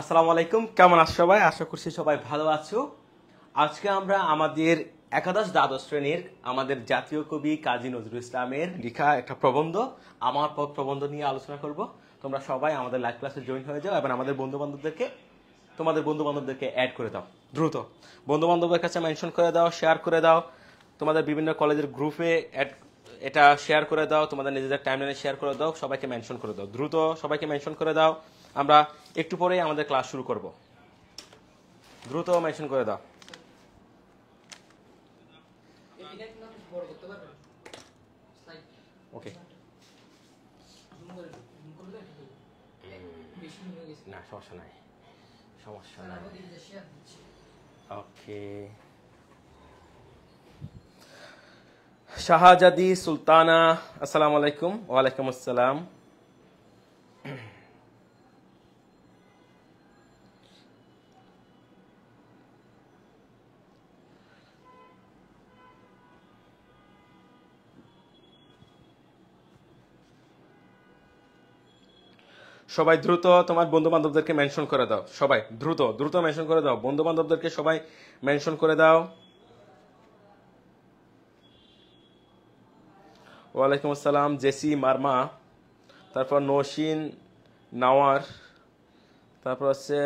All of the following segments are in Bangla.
আসসালামু আলাইকুম কেমন আছো সবাই আশা করছি সবাই ভালো আছো আজকে আমরা আমাদের একাদশ দ্বাদশ শ্রেণীর আমাদের জাতীয় কবি কাজী নজরুল ইসলামের লেখা একটা প্রবন্ধ আমার পথ প্রবন্ধ নিয়ে আলোচনা করব তোমরা সবাই আমাদের লাইভ ক্লাসে জয়েন হয়ে যাও এবং আমাদের বন্ধু বান্ধবদেরকে তোমাদের বন্ধু বান্ধবদেরকে অ্যাড করে দাও দ্রুত বন্ধু কাছে মেনশন করে দাও শেয়ার করে দাও তোমাদের বিভিন্ন কলেজের গ্রুপে অ্যাড এটা শেয়ার করে দাও তোমাদের নিজেদের টাইমলাইনে শেয়ার করে দাও সবাইকে মেনশন করে দাও দ্রুত সবাইকে মেনশন করে দাও আমরা একটু পরেই আমাদের ক্লাস শুরু করব দ্রুত মেনশন করে দাও ওকে না সমস্যা নাই সমস্যা নাই ওকে শাহজাদি সুলতানা আসসালামু আলাইকুম ওয়ালাইকুম আসসালাম সবাই দ্রুত তোমার বন্ধু বান্ধবদেরকে মেনশন করে দাও সবাই দ্রুত দ্রুত মেনশন করে দাও বন্ধু বান্ধবদেরকে সবাই মেনশন করে দাও ওয়ালাইকুম আসসালাম জেসি মার্মা তারপর নসিন নাওয়ার তারপর হচ্ছে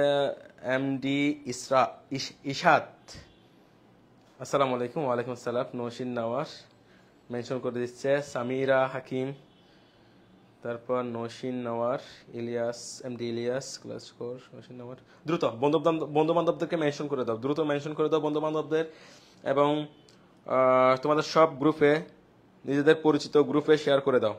এম ডি ইসরা ইশাত আসসালামু আলাইকুম ওয়ালাইকুম আসসালাম নসিন নাওয়ার মেনশন করে দিচ্ছে সামিরা হাকিম তারপর নসিন নওয়ার ইলিয়াস এম ডি ইলিয়াস ক্লাসকর নসিন নওয়ার দ্রুত বন্ধু বন্ধু বান্ধবদেরকে মেনশন করে দাও দ্রুত মেনশন করে দাও বন্ধু বান্ধবদের এবং তোমাদের সব গ্রুপে নিজেদের পরিচিত গ্রুপে শেয়ার করে দাও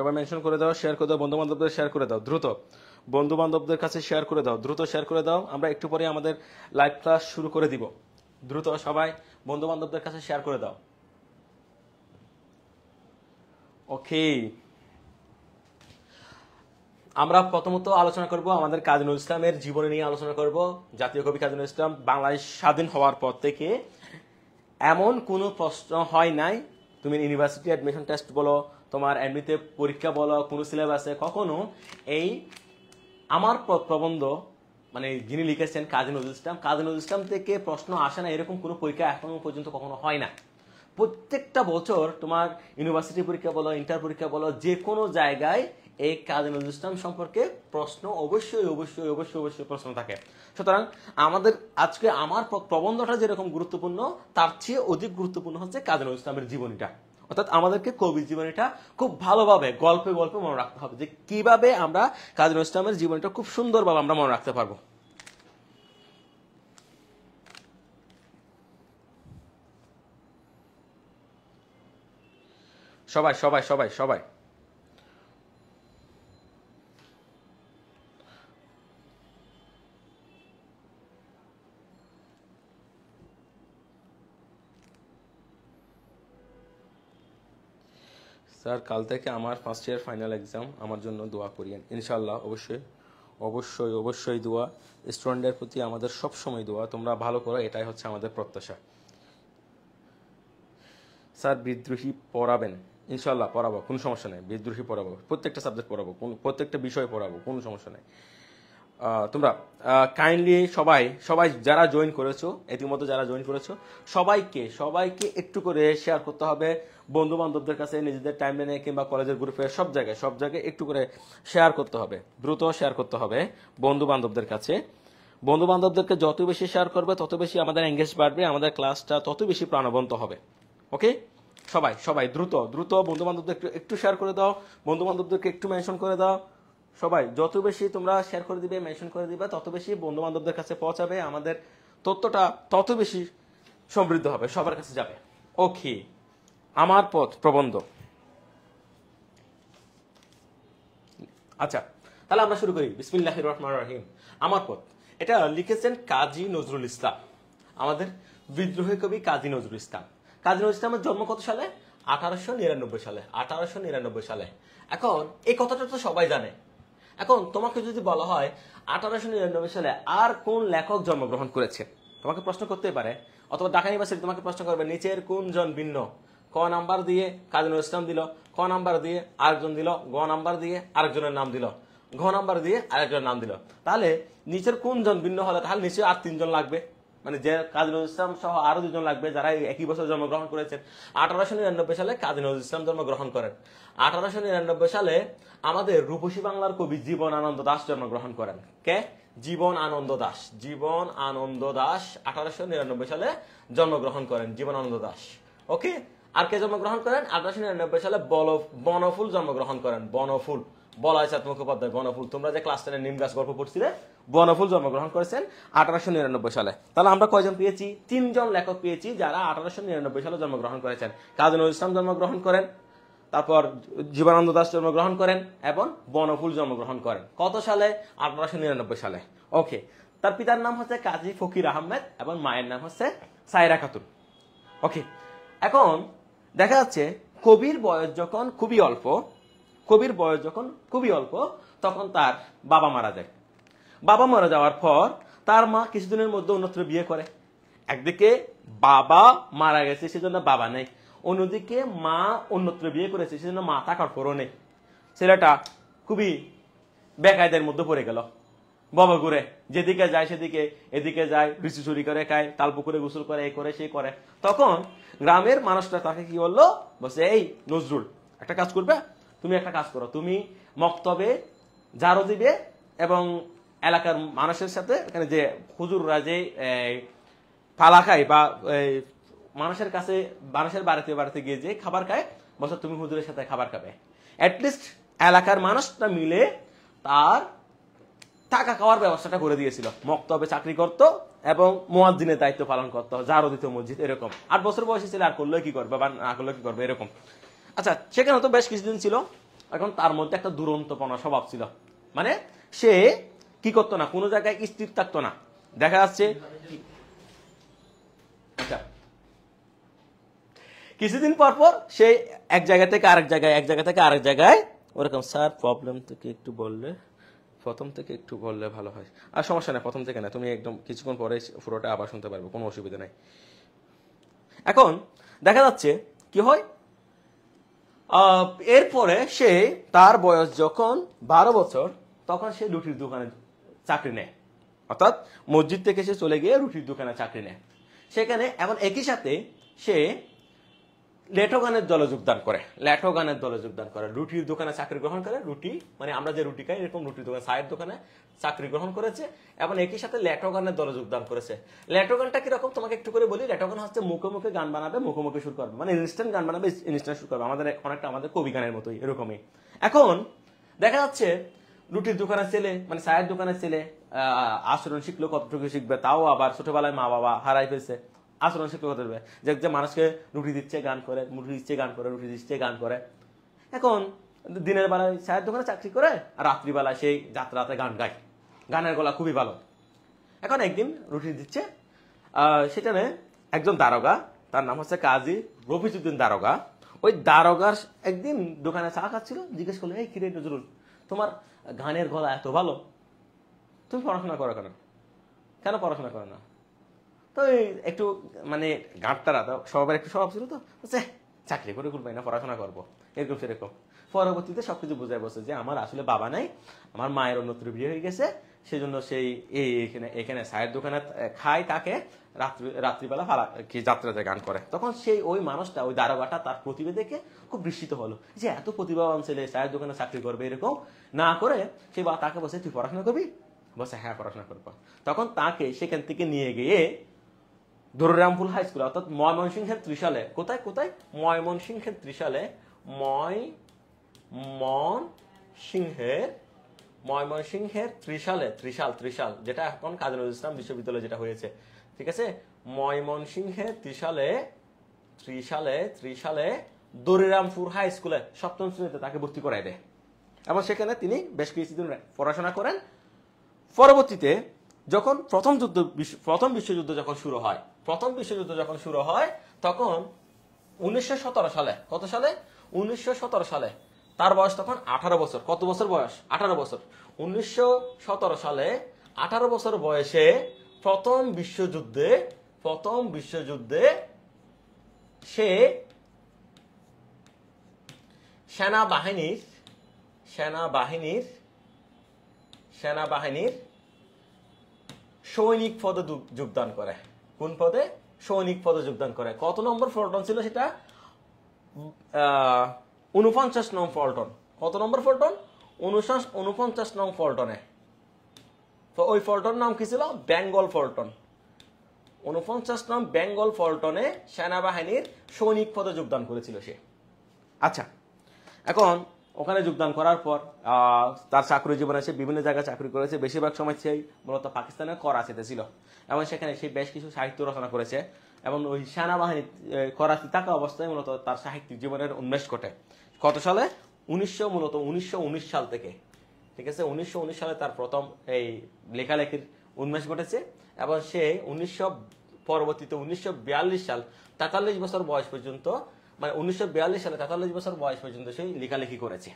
সবাই মেনশন করে দাও শেয়ার করে দাও বন্ধু বান্ধবদের শেয়ার করে দাও দ্রুত বন্ধু বান্ধবদের কাছে শেয়ার করে দাও দ্রুত শেয়ার করে দাও আমরা একটু পরে আমাদের লাইভ ক্লাস শুরু করে দিব দ্রুত সবাই বন্ধু বান্ধবদের কাছে শেয়ার করে দাও ওকে আমরা প্রথমত আলোচনা করব আমাদের কাজী ইসলামের জীবনী নিয়ে আলোচনা করব জাতীয় কবি কাজী ইসলাম বাংলাদেশ স্বাধীন হওয়ার পর থেকে এমন কোনো প্রশ্ন হয় নাই তুমি ইউনিভার্সিটি অ্যাডমিশন টেস্ট বলো তোমার এমনিতে পরীক্ষা বলো কোনো সিলেবাসে কখনো এই আমার প্রবন্ধ মানে যিনি লিখেছেন কাজী নজরুল ইসলাম কাজী নজরুল ইসলাম থেকে প্রশ্ন আসে না এরকম কোনো পরীক্ষা এখনো পর্যন্ত কখনো হয় না প্রত্যেকটা বছর তোমার ইউনিভার্সিটি পরীক্ষা বলো ইন্টার পরীক্ষা বলো যে কোনো জায়গায় এই কাজী নজরুল ইসলাম সম্পর্কে প্রশ্ন অবশ্যই অবশ্যই অবশ্যই অবশ্যই প্রশ্ন থাকে সুতরাং আমাদের আজকে আমার প্রবন্ধটা যেরকম গুরুত্বপূর্ণ তার চেয়ে অধিক গুরুত্বপূর্ণ হচ্ছে কাজী নজরুল ইসলামের জীবনীটা অর্থাৎ আমাদেরকে কবির জীবনীটা খুব ভালোভাবে গল্পে গল্পে মনে রাখতে হবে যে কিভাবে আমরা কাজী নজরুল ইসলামের জীবনটা খুব সুন্দরভাবে আমরা মনে রাখতে পারবো সবাই সবাই সবাই সবাই স্যার কাল থেকে আমার ফার্স্ট ইয়ার ফাইনাল এক্সাম আমার জন্য দোয়া করিয়েন ইনশাল্লাহ অবশ্যই অবশ্যই অবশ্যই দোয়া স্টুডেন্টদের প্রতি আমাদের সব সময় দোয়া তোমরা ভালো করো এটাই হচ্ছে আমাদের প্রত্যাশা স্যার বিদ্রোহী পড়াবেন ইনশাল্লাহ পড়াবো কোনো সমস্যা নেই বিদ্রোহী পড়াবো প্রত্যেকটা সাবজেক্ট পড়াবো কোন প্রত্যেকটা বিষয় পড়াবো কোনো সমস্যা নেই তোমরা কাইন্ডলি সবাই সবাই যারা জয়েন করেছো ইতিমধ্যে যারা জয়েন করেছো সবাইকে সবাইকে একটু করে শেয়ার করতে হবে বন্ধু বান্ধবদের কাছে নিজেদের টাইম লাইনে কিংবা কলেজের গ্রুপে সব জায়গায় সব জায়গায় একটু করে শেয়ার করতে হবে দ্রুত শেয়ার করতে হবে বন্ধু বান্ধবদের কাছে বন্ধু বান্ধবদেরকে যত বেশি শেয়ার করবে তত বেশি আমাদের এঙ্গেজ বাড়বে আমাদের ক্লাসটা তত বেশি প্রাণবন্ত হবে ওকে সবাই সবাই দ্রুত দ্রুত বন্ধু বান্ধবদের একটু শেয়ার করে দাও বন্ধু বান্ধবদেরকে একটু মেনশন করে দাও সবাই যত বেশি তোমরা শেয়ার করে দিবে মেনশন করে দিবে তত বেশি বন্ধু বান্ধবদের কাছে পৌঁছাবে আমাদের তথ্যটা তত বেশি সমৃদ্ধ হবে সবার কাছে যাবে ওকে আমার পথ প্রবন্ধ আচ্ছা তাহলে আমরা শুরু করি বিসমিল্লাহ রহমান রহিম আমার পথ এটা লিখেছেন কাজী নজরুল ইসলাম আমাদের বিদ্রোহী কবি কাজী নজরুল ইসলাম কাজী নজরুল ইসলামের জন্ম কত সালে আঠারোশো নিরানব্বই সালে আঠারোশো নিরানব্বই সালে এখন এই কথাটা তো সবাই জানে এখন তোমাকে যদি বলা হয় আঠারোশো নিরানব্বই সালে আর কোন লেখক জন্মগ্রহণ করেছে তোমাকে প্রশ্ন করতে পারে অথবা ঢাকা ইউনিভার্সিটি তোমাকে প্রশ্ন করবে নিচের কোন জন ভিন্ন ক নাম্বার দিয়ে কাজী নজরুল ইসলাম দিল ক নাম্বার দিয়ে আরেকজন দিল গ নাম্বার দিয়ে আরেকজনের নাম দিল ঘ নাম্বার দিয়ে আরেকজনের নাম দিল তাহলে নিচের কোন জন ভিন্ন হলে তাহলে নিচে আর তিনজন লাগবে মানে যে কাজী নজরুল ইসলাম সহ আরো দুজন লাগবে যারা একই বছর জন্মগ্রহণ করেছেন আঠারোশো নিরানব্বই সালে কাজী নজরুল ইসলাম জন্মগ্রহণ করেন আঠারোশো নিরানব্বই সালে আমাদের রূপসী বাংলার কবি জীবন আনন্দ দাস জন্মগ্রহণ করেন কে জীবন আনন্দ দাস জীবন আনন্দ দাস আঠারোশো নিরানব্বই সালে জন্মগ্রহণ করেন জীবন আনন্দ দাস ওকে আর কে জন্মগ্রহণ করেন আঠারোশো নিরানব্বই সালে বনফুল জন্মগ্রহণ করেন বনফুল বলা আচ্ছা, হয়েছে মুখোপাধ্যায় বনফুল তোমরা যে ক্লাস টেনের নিম গাছ গল্প পড়ছিলে বনফুল জন্মগ্রহণ করেছেন আঠারোশো নিরানব্বই সালে তাহলে আমরা কয়জন পেয়েছি তিনজন লেখক পেয়েছি যারা আঠারোশো নিরানব্বই সালে জন্মগ্রহণ করেছেন কাজী নজরুল ইসলাম জন্মগ্রহণ করেন তারপর জীবানন্দ দাস জন্মগ্রহণ করেন এবং বনফুল জন্মগ্রহণ করেন কত সালে আঠারোশো নিরানব্বই সালে ওকে তার পিতার নাম হচ্ছে কাজী ফকির আহমেদ এবং মায়ের নাম হচ্ছে সাইরা খাতুন ওকে এখন দেখা যাচ্ছে কবির বয়স যখন খুবই অল্প কবির বয়স যখন খুবই অল্প তখন তার বাবা মারা যায় বাবা মারা যাওয়ার পর তার মা কিছুদিনের মধ্যে অন্যত্র বিয়ে করে একদিকে বাবা মারা গেছে সেজন্য বাবা নেই অন্যদিকে মা অন্যত্র বিয়ে করেছে সেজন্য মা থাকার পরও নেই ছেলেটা খুবই বেকায়দের মধ্যে পড়ে গেল বাবা ঘুরে যেদিকে যায় সেদিকে এদিকে যায় বৃষ্টি চুরি করে খায় তাল পুকুরে গোসল করে এই করে সে করে তখন গ্রামের মানুষটা তাকে কি বললো বসে এই নজরুল একটা কাজ করবে তুমি একটা কাজ করো তুমি মক্তবে জারো দিবে এবং এলাকার মানুষের সাথে এখানে যে হুজুররা যে ফালা খায় বা মানুষের কাছে মানুষের বাড়িতে বাড়িতে গিয়ে যে খাবার খায় বছর তুমি হুজুরের সাথে খাবার খাবে অ্যাটলিস্ট এলাকার মানুষটা মিলে তার টাকা খাওয়ার ব্যবস্থাটা করে দিয়েছিল মক্তবে চাকরি করত এবং মোয়াজ্জিনের দায়িত্ব পালন করতো জারো দিত মসজিদ এরকম আট বছর বয়সে ছিল আর করলে কি করবে বা না করলে কি করবে এরকম আচ্ছা সেখানে তো বেশ কিছুদিন ছিল এখন তার মধ্যে একটা দুরন্তপনা স্বভাব ছিল মানে সে কি করতো না কোনো জায়গায় স্থির থাকতো না দেখা যাচ্ছে আচ্ছা। কিছুদিন পর পর সে এক জায়গা থেকে আরেক জায়গায় এক জায়গা থেকে আরেক জায়গায় ওরকম স্যার প্রবলেম থেকে একটু বললে প্রথম থেকে একটু বললে ভালো হয় আর সমস্যা নেই প্রথম থেকে না তুমি একদম কিছুক্ষণ পরে পুরোটা আবার শুনতে পারবে কোনো অসুবিধা নাই এখন দেখা যাচ্ছে কি হয় এরপরে সে তার বয়স যখন বারো বছর তখন সে রুটির দোকানে চাকরি নেয় অর্থাৎ মসজিদ থেকে সে চলে গিয়ে রুটির দোকানে চাকরি নেয় সেখানে এখন একই সাথে সে গানের দলে যোগদান করে গানের দলে যোগদান করে রুটির দোকানে চাকরি গ্রহণ করে রুটি মানে আমরা যে রুটি খাই এরকম রুটির দোকানে সায়ের দোকানে চাকরি গ্রহণ করেছে এবং একই সাথে গানের দলে যোগদান করেছে গানটা কিরকম তোমাকে একটু করে বলি লেটোগান হচ্ছে মুখে মুখে গান বানাবে মুখে মুখে শুরু করবে মানে ইনস্ট্যান্ট গান বানাবে ইনস্ট্যান্ট শুরু করবে আমাদের অনেকটা আমাদের কবি গানের মতোই এরকমই এখন দেখা যাচ্ছে রুটির দোকানের ছেলে মানে সায়ের দোকানের ছেলে আচরণ শিখলো কতটুকু শিখবে তাও আবার ছোটবেলায় মা বাবা হারাই ফেলছে আচরণ শিল্পী করে দেবে যে যে মানুষকে রুটি দিচ্ছে গান করে মুটি দিচ্ছে গান করে রুটি দিচ্ছে গান করে এখন দিনের বেলায় চায়ের দোকানে চাকরি করে আর রাত্রিবেলায় সেই যাত্রাতে গান গায় গানের গলা খুবই ভালো এখন একদিন রুটি দিচ্ছে সেখানে একজন দারোগা তার নাম হচ্ছে কাজী রফিজুদ্দিন দারোগা ওই দারোগার একদিন দোকানে চা খাচ্ছিল জিজ্ঞেস করলো এই কিরে নজরুল তোমার গানের গলা এত ভালো তুমি পড়াশোনা করো কেন কেন পড়াশোনা করো না তো একটু মানে গাঁটতারা তো সবার একটু স্বভাব ছিল তো আচ্ছা, চাকরি করে করবে না পড়াশোনা করবো এরকম সেরকম পরবর্তীতে সব কিছু বোঝায় বসে যে আমার আসলে বাবা নাই আমার মায়ের অন্যত্র বিয়ে হয়ে গেছে সেজন্য সেই এই এখানে এখানে সায়ের দোকানে খায় তাকে রাত্রি রাত্রিবেলা কি যাত্রাতে গান করে তখন সেই ওই মানুষটা ওই দারোগাটা তার প্রতিভা দেখে খুব বিস্মিত হলো যে এত প্রতিভাবান ছেলে সায়ের দোকানে চাকরি করবে এরকম না করে সে বা তাকে বসে তুই পড়াশোনা করবি বসে হ্যাঁ পড়াশোনা করবো তখন তাকে সেখান থেকে নিয়ে গিয়ে ধরুরামপুল হাই স্কুল অর্থাৎ ময়মনসিংহের ত্রিশালে কোথায় কোথায় ময়মনসিংহের ত্রিশালে ময়মন সিংহের ময়মনসিংহের ত্রিশালে ত্রিশাল ত্রিশাল যেটা এখন কাজী নজরুল ইসলাম বিশ্ববিদ্যালয়ে যেটা হয়েছে ঠিক আছে ময়মনসিংহের ত্রিশালে ত্রিশালে ত্রিশালে দরিরামপুর হাই স্কুলে সপ্তম শ্রেণীতে তাকে ভর্তি করাই দেয় এবং সেখানে তিনি বেশ কিছুদিন পড়াশোনা করেন পরবর্তীতে যখন প্রথম যুদ্ধ প্রথম বিশ্বযুদ্ধ যখন শুরু হয় প্রথম বিশ্বযুদ্ধ যখন শুরু হয় তখন উনিশশো সালে কত সালে উনিশশো সালে তার বয়স তখন আঠারো বছর কত বছর বয়স আঠারো বছর উনিশশো সালে আঠারো বছর বয়সে প্রথম বিশ্বযুদ্ধে প্রথম বিশ্বযুদ্ধে সে সেনাবাহিনীর সেনাবাহিনীর সেনাবাহিনীর সৈনিক পদে যোগদান করে কোন পদে সৈনিক পদে যোগদান করে কত নম্বর ফল্টন ছিল সেটা উনপঞ্চাশ নং ফল্টন কত নম্বর ফল্টন উনশাস উনপঞ্চাশ নং ফল্টনে তো ওই ফলটন নাম কি ছিল বেঙ্গল ফল্টন উনপঞ্চাশ নং বেঙ্গল ফল্টনে সেনাবাহিনীর সৈনিক পদে যোগদান করেছিল সে আচ্ছা এখন ওখানে যোগদান করার পর তার চাকরি জীবনে এসে বিভিন্ন জায়গায় চাকরি করেছে বেশিরভাগ সময় সে মূলত পাকিস্তানের করাচিতে ছিল এবং সেখানে সে বেশ কিছু সাহিত্য রচনা করেছে এবং ওই সেনাবাহিনী করাচি থাকা অবস্থায় মূলত তার সাহিত্যিক জীবনের উন্মেষ ঘটে কত সালে উনিশশো মূলত উনিশশো সাল থেকে ঠিক আছে উনিশশো সালে তার প্রথম এই লেখালেখির উন্মেষ ঘটেছে এবং সে উনিশশো পরবর্তীতে উনিশশো সাল তেতাল্লিশ বছর বয়স পর্যন্ত মানে উনিশশো সালে তেতাল্লিশ বছর বয়স পর্যন্ত সে লেখালেখি করেছে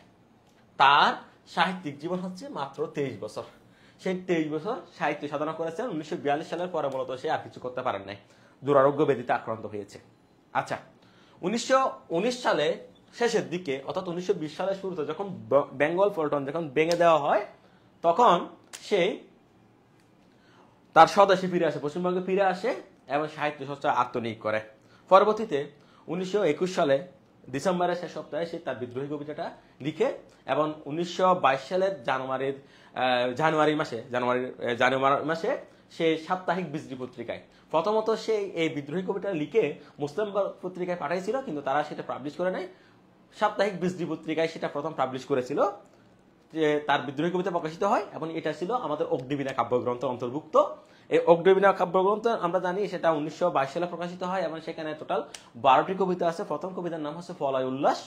তার সাহিত্যিক জীবন হচ্ছে মাত্র তেইশ বছর সেই তেইশ বছর সাহিত্য সাধনা করেছেন উনিশশো সালের পরে মূলত সে আর কিছু করতে পারেন নাই দুরারোগ্য ব্যাধিতে আক্রান্ত হয়েছে আচ্ছা উনিশশো সালে শেষের দিকে অর্থাৎ উনিশশো সালের শুরুতে যখন বেঙ্গল পল্টন যখন ভেঙে দেওয়া হয় তখন সে তার স্বদেশে ফিরে আসে পশ্চিমবঙ্গে ফিরে আসে এবং সাহিত্য চর্চা আত্মনিয়োগ করে পরবর্তীতে উনিশশো সালে ডিসেম্বরের শেষ সপ্তাহে সে তার বিদ্রোহী কবিতাটা লিখে এবং উনিশশো সালের জানুয়ারির জানুয়ারি মাসে জানুয়ারির জানুয়ারি মাসে সে সাপ্তাহিক বিজলি পত্রিকায় প্রথমত সে এই বিদ্রোহী কবিতা লিখে মুসলিম পত্রিকায় পাঠাইছিল কিন্তু তারা সেটা পাবলিশ করে নেয় সাপ্তাহিক বিজলি পত্রিকায় সেটা প্রথম পাবলিশ করেছিল যে তার বিদ্রোহী কবিতা প্রকাশিত হয় এবং এটা ছিল আমাদের অগ্নিবীণা কাব্যগ্রন্থ অন্তর্ভুক্ত এই অগ্রবিনা কাব্যগ্রন্থ আমরা জানি সেটা উনিশশো বাইশ সালে প্রকাশিত হয় এবং সেখানে টোটাল বারোটি কবিতা আছে প্রথম কবিতার নাম হচ্ছে ফলয় উল্লাস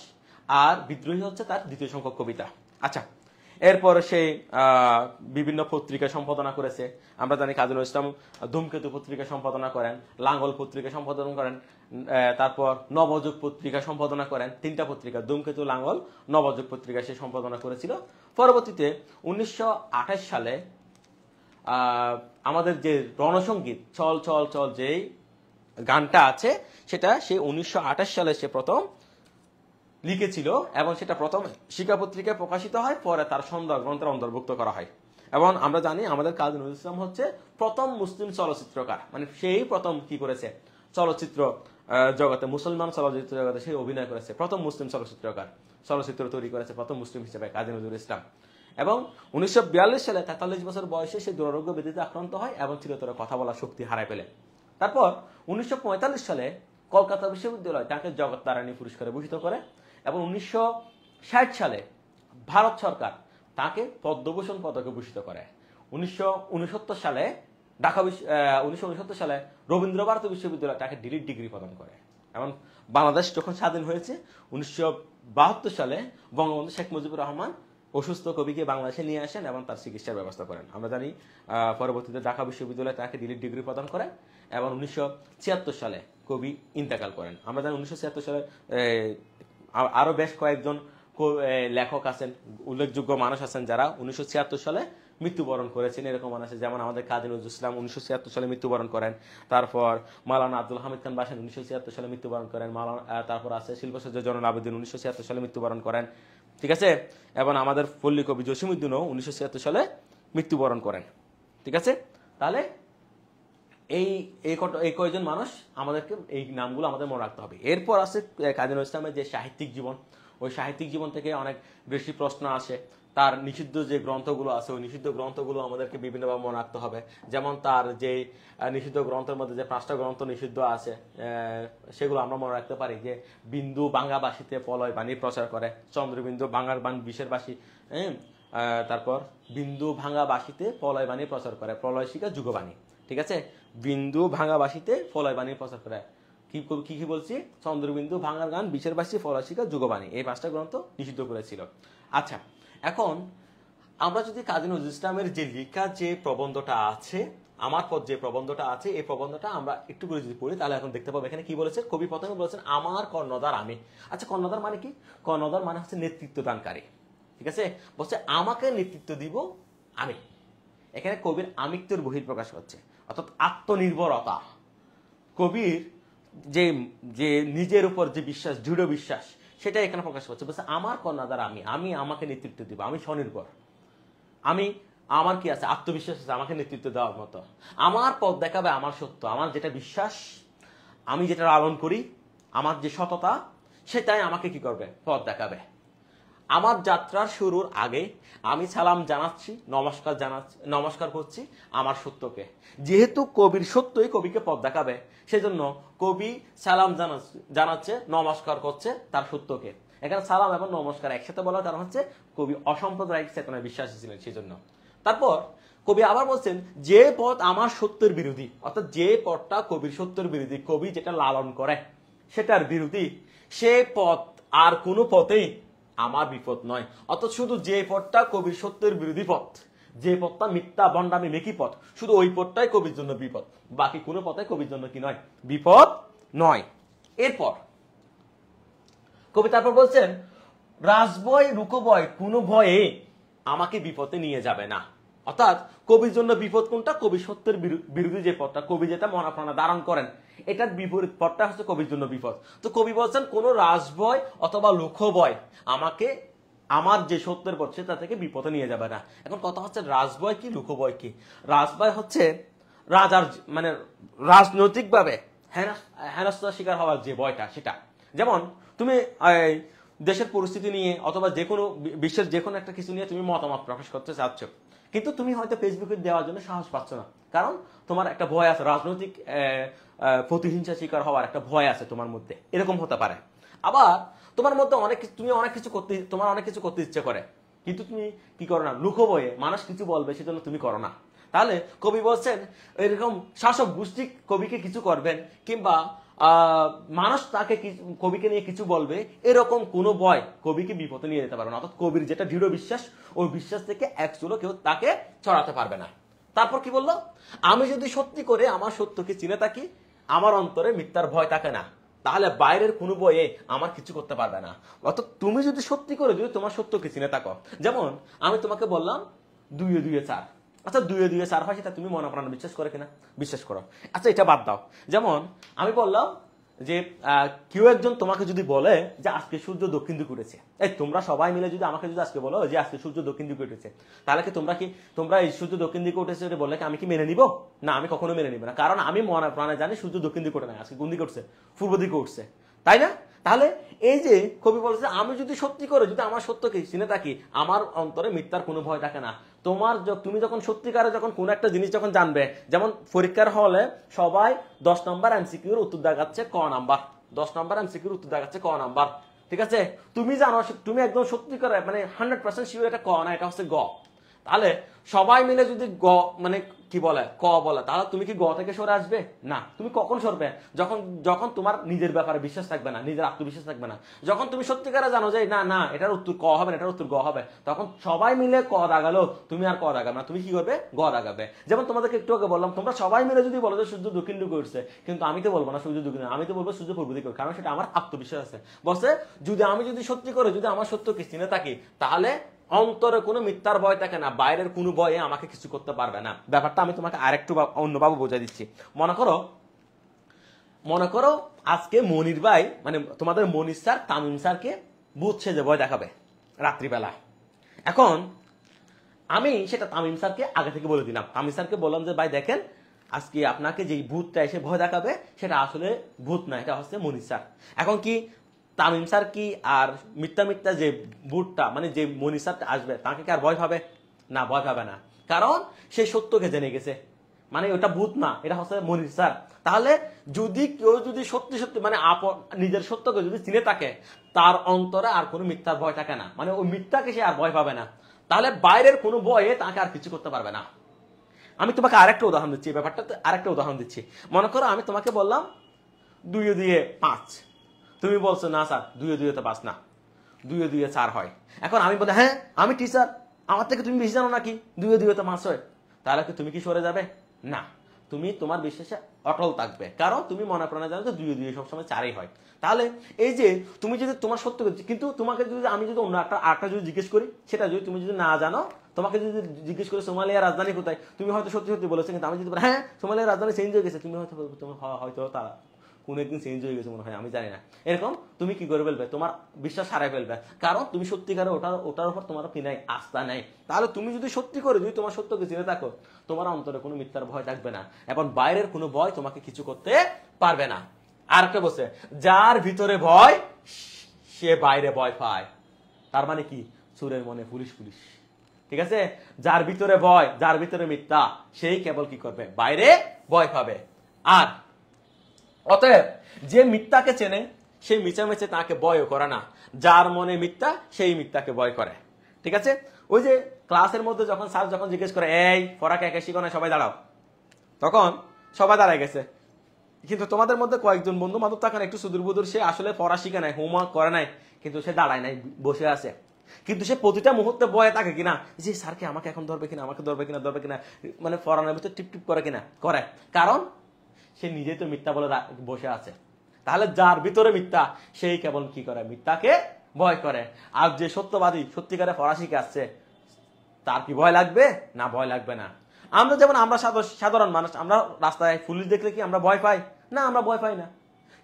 আর বিদ্রোহী হচ্ছে তার দ্বিতীয় সংখ্যক কবিতা আচ্ছা এরপর সে বিভিন্ন পত্রিকা সম্পাদনা করেছে আমরা জানি কাজুল ইসলাম ধূমকেতু পত্রিকা সম্পাদনা করেন লাঙ্গল পত্রিকা সম্পাদনা করেন তারপর নবযুগ পত্রিকা সম্পাদনা করেন তিনটা পত্রিকা ধূমকেতু লাঙ্গল নবযুগ পত্রিকা সে সম্পাদনা করেছিল পরবর্তীতে উনিশশো সালে আমাদের যে রণসঙ্গীত চল চল চল যেই গানটা আছে সেটা সে উনিশশো সালে সে প্রথম লিখেছিল এবং সেটা প্রথম শিক্ষা পত্রিকায় প্রকাশিত হয় পরে তার সন্দেহ গ্রন্থের অন্তর্ভুক্ত করা হয় এবং আমরা জানি আমাদের কাজী নজরুল ইসলাম হচ্ছে প্রথম মুসলিম চলচ্চিত্রকার মানে সেই প্রথম কি করেছে চলচ্চিত্র জগতে মুসলমান চলচ্চিত্র জগতে সে অভিনয় করেছে প্রথম মুসলিম চলচ্চিত্রকার চলচ্চিত্র তৈরি করেছে প্রথম মুসলিম হিসেবে কাজী নজরুল ইসলাম এবং উনিশশো সালে তেতাল্লিশ বছর বয়সে সে দুরারোগ্য ব্যাধিতে আক্রান্ত হয় এবং চিরতরে কথা বলার শক্তি হারায় ফেলে তারপর উনিশশো সালে কলকাতা বিশ্ববিদ্যালয় তাকে জগৎ তারানী পুরস্কারে ভূষিত করে এবং উনিশশো সালে ভারত সরকার তাকে পদ্মভূষণ পদকে ভূষিত করে উনিশশো সালে ঢাকা বিশ্ব উনিশশো সালে রবীন্দ্র ভারতী বিশ্ববিদ্যালয় তাকে ডিলিট ডিগ্রি প্রদান করে এবং বাংলাদেশ যখন স্বাধীন হয়েছে উনিশশো সালে বঙ্গবন্ধু শেখ মুজিবুর রহমান অসুস্থ কবিকে বাংলাদেশে নিয়ে আসেন এবং তার চিকিৎসার ব্যবস্থা করেন আমরা জানি পরবর্তীতে ঢাকা বিশ্ববিদ্যালয়ে তাকে দিলীপ ডিগ্রি প্রদান করে এবং উনিশশো সালে কবি ইন্তেকাল করেন আমরা জানি উনিশশো সালে আরও বেশ কয়েকজন লেখক আছেন উল্লেখযোগ্য মানুষ আছেন যারা উনিশশো সালে মৃত্যুবরণ করেছেন এরকম মানুষ যেমন আমাদের কাজী নজরুল ইসলাম উনিশশো সালে মৃত্যুবরণ করেন তারপর মালানা আব্দুল হামিদ খান বাসেন উনিশশো সালে মৃত্যুবরণ করেন মালানা তারপর আছে শিল্পসজ্জ জন আবেদিন উনিশশো সালে মৃত্যুবরণ করেন ঠিক আছে এবং আমাদের পল্লী কবি জসিমুদ্দিনও উনিশশো ছিয়াত্তর সালে মৃত্যুবরণ করেন ঠিক আছে তাহলে এই এই এই কয়েকজন মানুষ আমাদেরকে এই নামগুলো আমাদের মনে রাখতে হবে এরপর আছে কাজী নজরুল ইসলামের যে সাহিত্যিক জীবন ওই সাহিত্যিক জীবন থেকে অনেক বেশি প্রশ্ন আসে তার নিষিদ্ধ যে গ্রন্থগুলো আছে ওই নিষিদ্ধ গ্রন্থগুলো আমাদেরকে বিভিন্নভাবে মনে রাখতে হবে যেমন তার যে নিষিদ্ধ গ্রন্থের মধ্যে যে পাঁচটা গ্রন্থ নিষিদ্ধ আছে সেগুলো আমরা মনে রাখতে পারি যে বিন্দু বাংলাবাসীতে পলয় বাণী প্রচার করে চন্দ্রবিন্দু বাঙার বাণী বিশের বাসী হ্যাঁ? তারপর বিন্দু ভাঙাবাসীতে পলয় বাণী প্রচার করে প্রলয় শিকা যুগবাণী ঠিক আছে বিন্দু ভাঙাবাসীতে পলয় বাণী প্রচার করে কি কি কি বলছি চন্দ্রবিন্দু ভাঙার গান বিশের বাসী ফলয় যুগবাণী এই পাঁচটা গ্রন্থ নিষিদ্ধ করেছিল আচ্ছা এখন আমরা যদি কাজী নজরুল ইসলামের যে লিখা যে প্রবন্ধটা আছে আমার পথ যে প্রবন্ধটা আছে এই প্রবন্ধটা আমরা একটু করে যদি পড়ি তাহলে এখন দেখতে পাবো এখানে কি বলেছেন কবি প্রথমে বলেছেন আমার কর্ণদার আমি আচ্ছা কর্ণধার মানে কি কর্ণদার মানে হচ্ছে নেতৃত্ব দানকারী ঠিক আছে বলছে আমাকে নেতৃত্ব দিব আমি এখানে কবির আমিত্বের বহির প্রকাশ হচ্ছে অর্থাৎ আত্মনির্ভরতা কবির যে যে নিজের উপর যে বিশ্বাস দৃঢ় বিশ্বাস সেটা এখানে প্রকাশ করছে বলছে আমার দ্বারা আমি আমি আমাকে নেতৃত্ব দিব আমি স্বনির্ভর আমি আমার কি আছে আত্মবিশ্বাস আছে আমাকে নেতৃত্ব দেওয়ার মতো আমার পথ দেখাবে আমার সত্য আমার যেটা বিশ্বাস আমি যেটা লালন করি আমার যে সততা সেটাই আমাকে কি করবে পথ দেখাবে আমার যাত্রার শুরুর আগে আমি সালাম জানাচ্ছি নমস্কার জানাচ্ছি নমস্কার করছি আমার সত্যকে যেহেতু কবির সত্যই কবিকে পথ দেখাবে সেজন্য কবি সালাম জানাচ্ছে নমস্কার করছে তার সত্যকে এখানে সালাম এবং নমস্কার একসাথে বলা কারণ হচ্ছে কবি অসাম্প্রদায়িক চেতনায় বিশ্বাসী ছিলেন সেই জন্য তারপর কবি আবার বলছেন যে পথ আমার সত্যের বিরোধী অর্থাৎ যে পথটা কবির সত্যের বিরোধী কবি যেটা লালন করে সেটার বিরোধী সে পথ আর কোনো পথেই আমার বিপদ নয় অর্থাৎ শুধু যে পথটা কবি সত্যের বিরোধী পথ যে পথটা মিথ্যা বন্ডামি মেকি পথ শুধু ওই পথটাই কবির জন্য বিপদ বাকি কোনো পথে কবির জন্য কি নয় বিপদ নয় এরপর কবি তারপর বলছেন রাজবয় রুকবয় কোনো ভয়ে আমাকে বিপদে নিয়ে যাবে না অর্থাৎ কবির জন্য বিপদ কোনটা কবি সত্যের বিরোধী যে পথটা কবি যেটা মনাপ্রাণা ধারণ করেন এটার বিপরীত পথটা হচ্ছে কবির জন্য বিপদ তো কবি বলছেন কোনো রাসভয় অথবা লুখভয় আমাকে আমার যে সত্যের পথ তা থেকে বিপদে নিয়ে যাবে না এখন কথা হচ্ছে রাজভয় কি লুকভয় কি রাজভয় হচ্ছে রাজার মানে রাজনৈতিকভাবে হেনস্তার শিকার হওয়ার যে ভয়টা সেটা যেমন তুমি দেশের পরিস্থিতি নিয়ে অথবা যে কোনো বিশ্বের যে কোনো একটা কিছু নিয়ে তুমি মতামত প্রকাশ করতে চাচ্ছ কিন্তু তুমি হয়তো ফেসবুকে দেওয়ার জন্য সাহস পাচ্ছ না কারণ তোমার একটা ভয় আছে রাজনৈতিক প্রতিহিংসা শিকার হওয়ার একটা ভয় আছে তোমার মধ্যে এরকম হতে পারে আবার তোমার মধ্যে অনেক তুমি অনেক কিছু করতে তোমার অনেক কিছু করতে ইচ্ছে করে কিন্তু তুমি কি করো না বয়ে মানুষ কিছু বলবে সেজন্য তুমি করো না তাহলে কবি বলছেন এরকম শাসক গোষ্ঠী কবিকে কিছু করবেন কিংবা মানুষ তাকে কবিকে নিয়ে কিছু বলবে এরকম কোনো ভয় কবিকে বিপদে নিয়ে যেতে পারবে না অর্থাৎ কবির যেটা দৃঢ় বিশ্বাস ওই বিশ্বাস থেকে এক চুলো কেউ তাকে ছড়াতে পারবে না তারপর কি বললো আমি যদি সত্যি করে আমার সত্যকে চিনে থাকি আমার অন্তরে মিথ্যার ভয় থাকে না তাহলে বাইরের কোনো বইয়ে আমার কিছু করতে পারবে না অর্থাৎ তুমি যদি সত্যি করে যদি তোমার সত্যকে চিনে থাকো যেমন আমি তোমাকে বললাম দুইয়ে দুইয়ে চার আচ্ছা দুয়ে দুয়ে চার হয় সেটা তুমি মনে প্রাণ বিশ্বাস করে কিনা বিশ্বাস করো আচ্ছা এটা বাদ দাও যেমন আমি বললাম যে কেউ একজন তোমাকে যদি বলে যে আজকে সূর্য দক্ষিণ দিকে উঠেছে এই তোমরা সবাই মিলে যদি আমাকে যদি আজকে বলো যে আজকে সূর্য দক্ষিণ দিকে উঠেছে তাহলে কি তোমরা কি তোমরা এই সূর্য দক্ষিণ দিকে উঠেছে এটা বললে কি আমি কি মেনে নিব না আমি কখনো মেনে নিব না কারণ আমি মনে প্রাণে জানি সূর্য দক্ষিণ দিকে উঠে না আজকে কোন দিকে উঠছে পূর্ব দিকে উঠছে তাই না তাহলে এই যে কবি বলছে আমি যদি সত্যি করে যদি আমার সত্যকে চিনে থাকি আমার অন্তরে মিথ্যার কোনো ভয় থাকে না তোমার তুমি যখন সত্যিকারে যখন কোনো একটা জিনিস যখন জানবে যেমন পরীক্ষার হলে সবাই দশ নম্বর এমসিকিউর উত্তর দেখাচ্ছে ক নাম্বার দশ নম্বর এমসিকিউর উত্তর দেখাচ্ছে ক নাম্বার ঠিক আছে তুমি জানো তুমি একদম সত্যি করে মানে হান্ড্রেড পার্সেন্ট শিওর এটা ক না এটা হচ্ছে গ তাহলে সবাই মিলে যদি গ মানে কি বলে ক বলে তাহলে তুমি কি গ থেকে সরে আসবে না তুমি কখন সরবে যখন যখন তোমার নিজের ব্যাপারে বিশ্বাস থাকবে না নিজের আত্মবিশ্বাস থাকবে না যখন তুমি সত্যিকারে জানো যে না না এটার উত্তর ক হবে না এটার উত্তর গ হবে তখন সবাই মিলে ক দাগালো তুমি আর ক দাগাবে না তুমি কি করবে গ দাগাবে যেমন তোমাদেরকে একটু আগে বললাম তোমরা সবাই মিলে যদি বলো যে সূর্য দক্ষিণ দিকে উঠছে কিন্তু আমি তো বলবো না সূর্য দক্ষিণ আমি তো বলবো সূর্য পূর্ব দিকে কারণ সেটা আমার আত্মবিশ্বাস আছে বসে যদি আমি যদি সত্যি করে যদি আমার সত্য কৃষ্টিনে থাকি তাহলে অন্তরে কোনো মিথ্যার ভয় থাকে না বাইরের কোনো ভয়ে আমাকে কিছু করতে পারবে না ব্যাপারটা আমি তোমাকে আরেকটু অন্যভাবে বোঝা দিচ্ছি মনে করো মনে করো আজকে মনির ভাই মানে তোমাদের মনির স্যার তামিম স্যারকে বুঝছে যে ভয় দেখাবে রাত্রিবেলা এখন আমি সেটা তামিম স্যারকে আগে থেকে বলে দিলাম তামিম স্যারকে বললাম যে ভাই দেখেন আজকে আপনাকে যেই ভূতটা এসে ভয় দেখাবে সেটা আসলে ভূত না এটা হচ্ছে মনির স্যার এখন কি তামিম স্যার কি আর মিথ্যা মিথ্যা যে বুটটা মানে যে মনি স্যারটা আসবে তাকে কি আর ভয় পাবে না ভয় পাবে না কারণ সে সত্যকে জেনে গেছে মানে ওটা ভূত না এটা হচ্ছে মনির স্যার তাহলে যদি কেউ যদি সত্যি সত্যি মানে আপন নিজের সত্যকে যদি চিনে থাকে তার অন্তরে আর কোনো মিথ্যার ভয় থাকে না মানে ওই মিথ্যাকে সে আর ভয় পাবে না তাহলে বাইরের কোনো ভয়ে তাকে আর কিছু করতে পারবে না আমি তোমাকে আরেকটা উদাহরণ দিচ্ছি ব্যাপারটা আরেকটা উদাহরণ দিচ্ছি মনে করো আমি তোমাকে বললাম দুই দিয়ে পাঁচ তুমি বলছো না স্যার দুয়ে দুয়ে তো পাস না দুয়ে দুয়ে চার হয় এখন আমি বলে হ্যাঁ আমি টিচার আমার থেকে তুমি বেশি জানো নাকি দুয়ে দুয়ে তো পাঁচ হয় তাহলে কি তুমি কি সরে যাবে না তুমি তোমার বিশ্বাসে অটল থাকবে কারণ তুমি মনে প্রাণে জানো যে দুই দুই সবসময় চারই হয় তাহলে এই যে তুমি যদি তোমার সত্য কিন্তু তোমাকে যদি আমি যদি অন্য একটা আটটা যদি জিজ্ঞেস করি সেটা যদি তুমি যদি না জানো তোমাকে যদি জিজ্ঞেস করে সোমালিয়ার রাজধানী কোথায় তুমি হয়তো সত্যি সত্যি বলেছো কিন্তু আমি যদি হ্যাঁ সোমালিয়ার রাজধানী চেঞ্জ হয়ে গেছে তুমি হয়তো তোমার হয়তো তারা কোনো একদিন চেঞ্জ হয়ে গেছে মনে হয় আমি জানি না এরকম তুমি কি করে ফেলবে তোমার বিশ্বাস হারাই ফেলবে কারণ তুমি সত্যিকারে ওটার ওটার উপর তোমার কি নাই আস্থা নাই তাহলে তুমি যদি সত্যি করে যদি তোমার সত্যকে জেনে থাকো তোমার অন্তরে কোনো মিথ্যার ভয় থাকবে না এখন বাইরের কোনো ভয় তোমাকে কিছু করতে পারবে না আর কে বসে যার ভিতরে ভয় সে বাইরে ভয় পায় তার মানে কি সুরের মনে পুলিশ পুলিশ ঠিক আছে যার ভিতরে ভয় যার ভিতরে মিথ্যা সেই কেবল কি করবে বাইরে ভয় পাবে আর অতএব যে মিথ্যাকে চেনে সেই মিচামেচে তাকে বয়ও করে না যার মনে মিথ্যা সেই মিথ্যাকে বয় করে ঠিক আছে ওই যে ক্লাসের মধ্যে যখন স্যার যখন জিজ্ঞেস করে এই পড়াকে একে শিখনে সবাই দাঁড়াও তখন সবাই দাঁড়ায় গেছে কিন্তু তোমাদের মধ্যে কয়েকজন বন্ধু বান্ধব তখন একটু সুদূর বুদূর সে আসলে পড়া শিখে নাই হোমওয়ার্ক করে নাই কিন্তু সে দাঁড়ায় নাই বসে আছে কিন্তু সে প্রতিটা মুহূর্তে বয়ে থাকে কিনা যে স্যারকে আমাকে এখন ধরবে কিনা আমাকে ধরবে কিনা ধরবে কিনা মানে পড়ানোর ভিতরে টিপ টিপ করে কিনা করে কারণ সে নিজেই তো মিথ্যা বলে বসে আছে তাহলে যার ভিতরে মিথ্যা সেই কেবল কি করে মিথ্যাকে ভয় করে আর যে সত্যবাদী সত্যিকারে ফরাসিকে আসছে তার কি ভয় লাগবে না ভয় লাগবে না আমরা যেমন আমরা সাধারণ মানুষ আমরা রাস্তায় পুলিশ দেখলে কি আমরা ভয় পাই না আমরা ভয় পাই না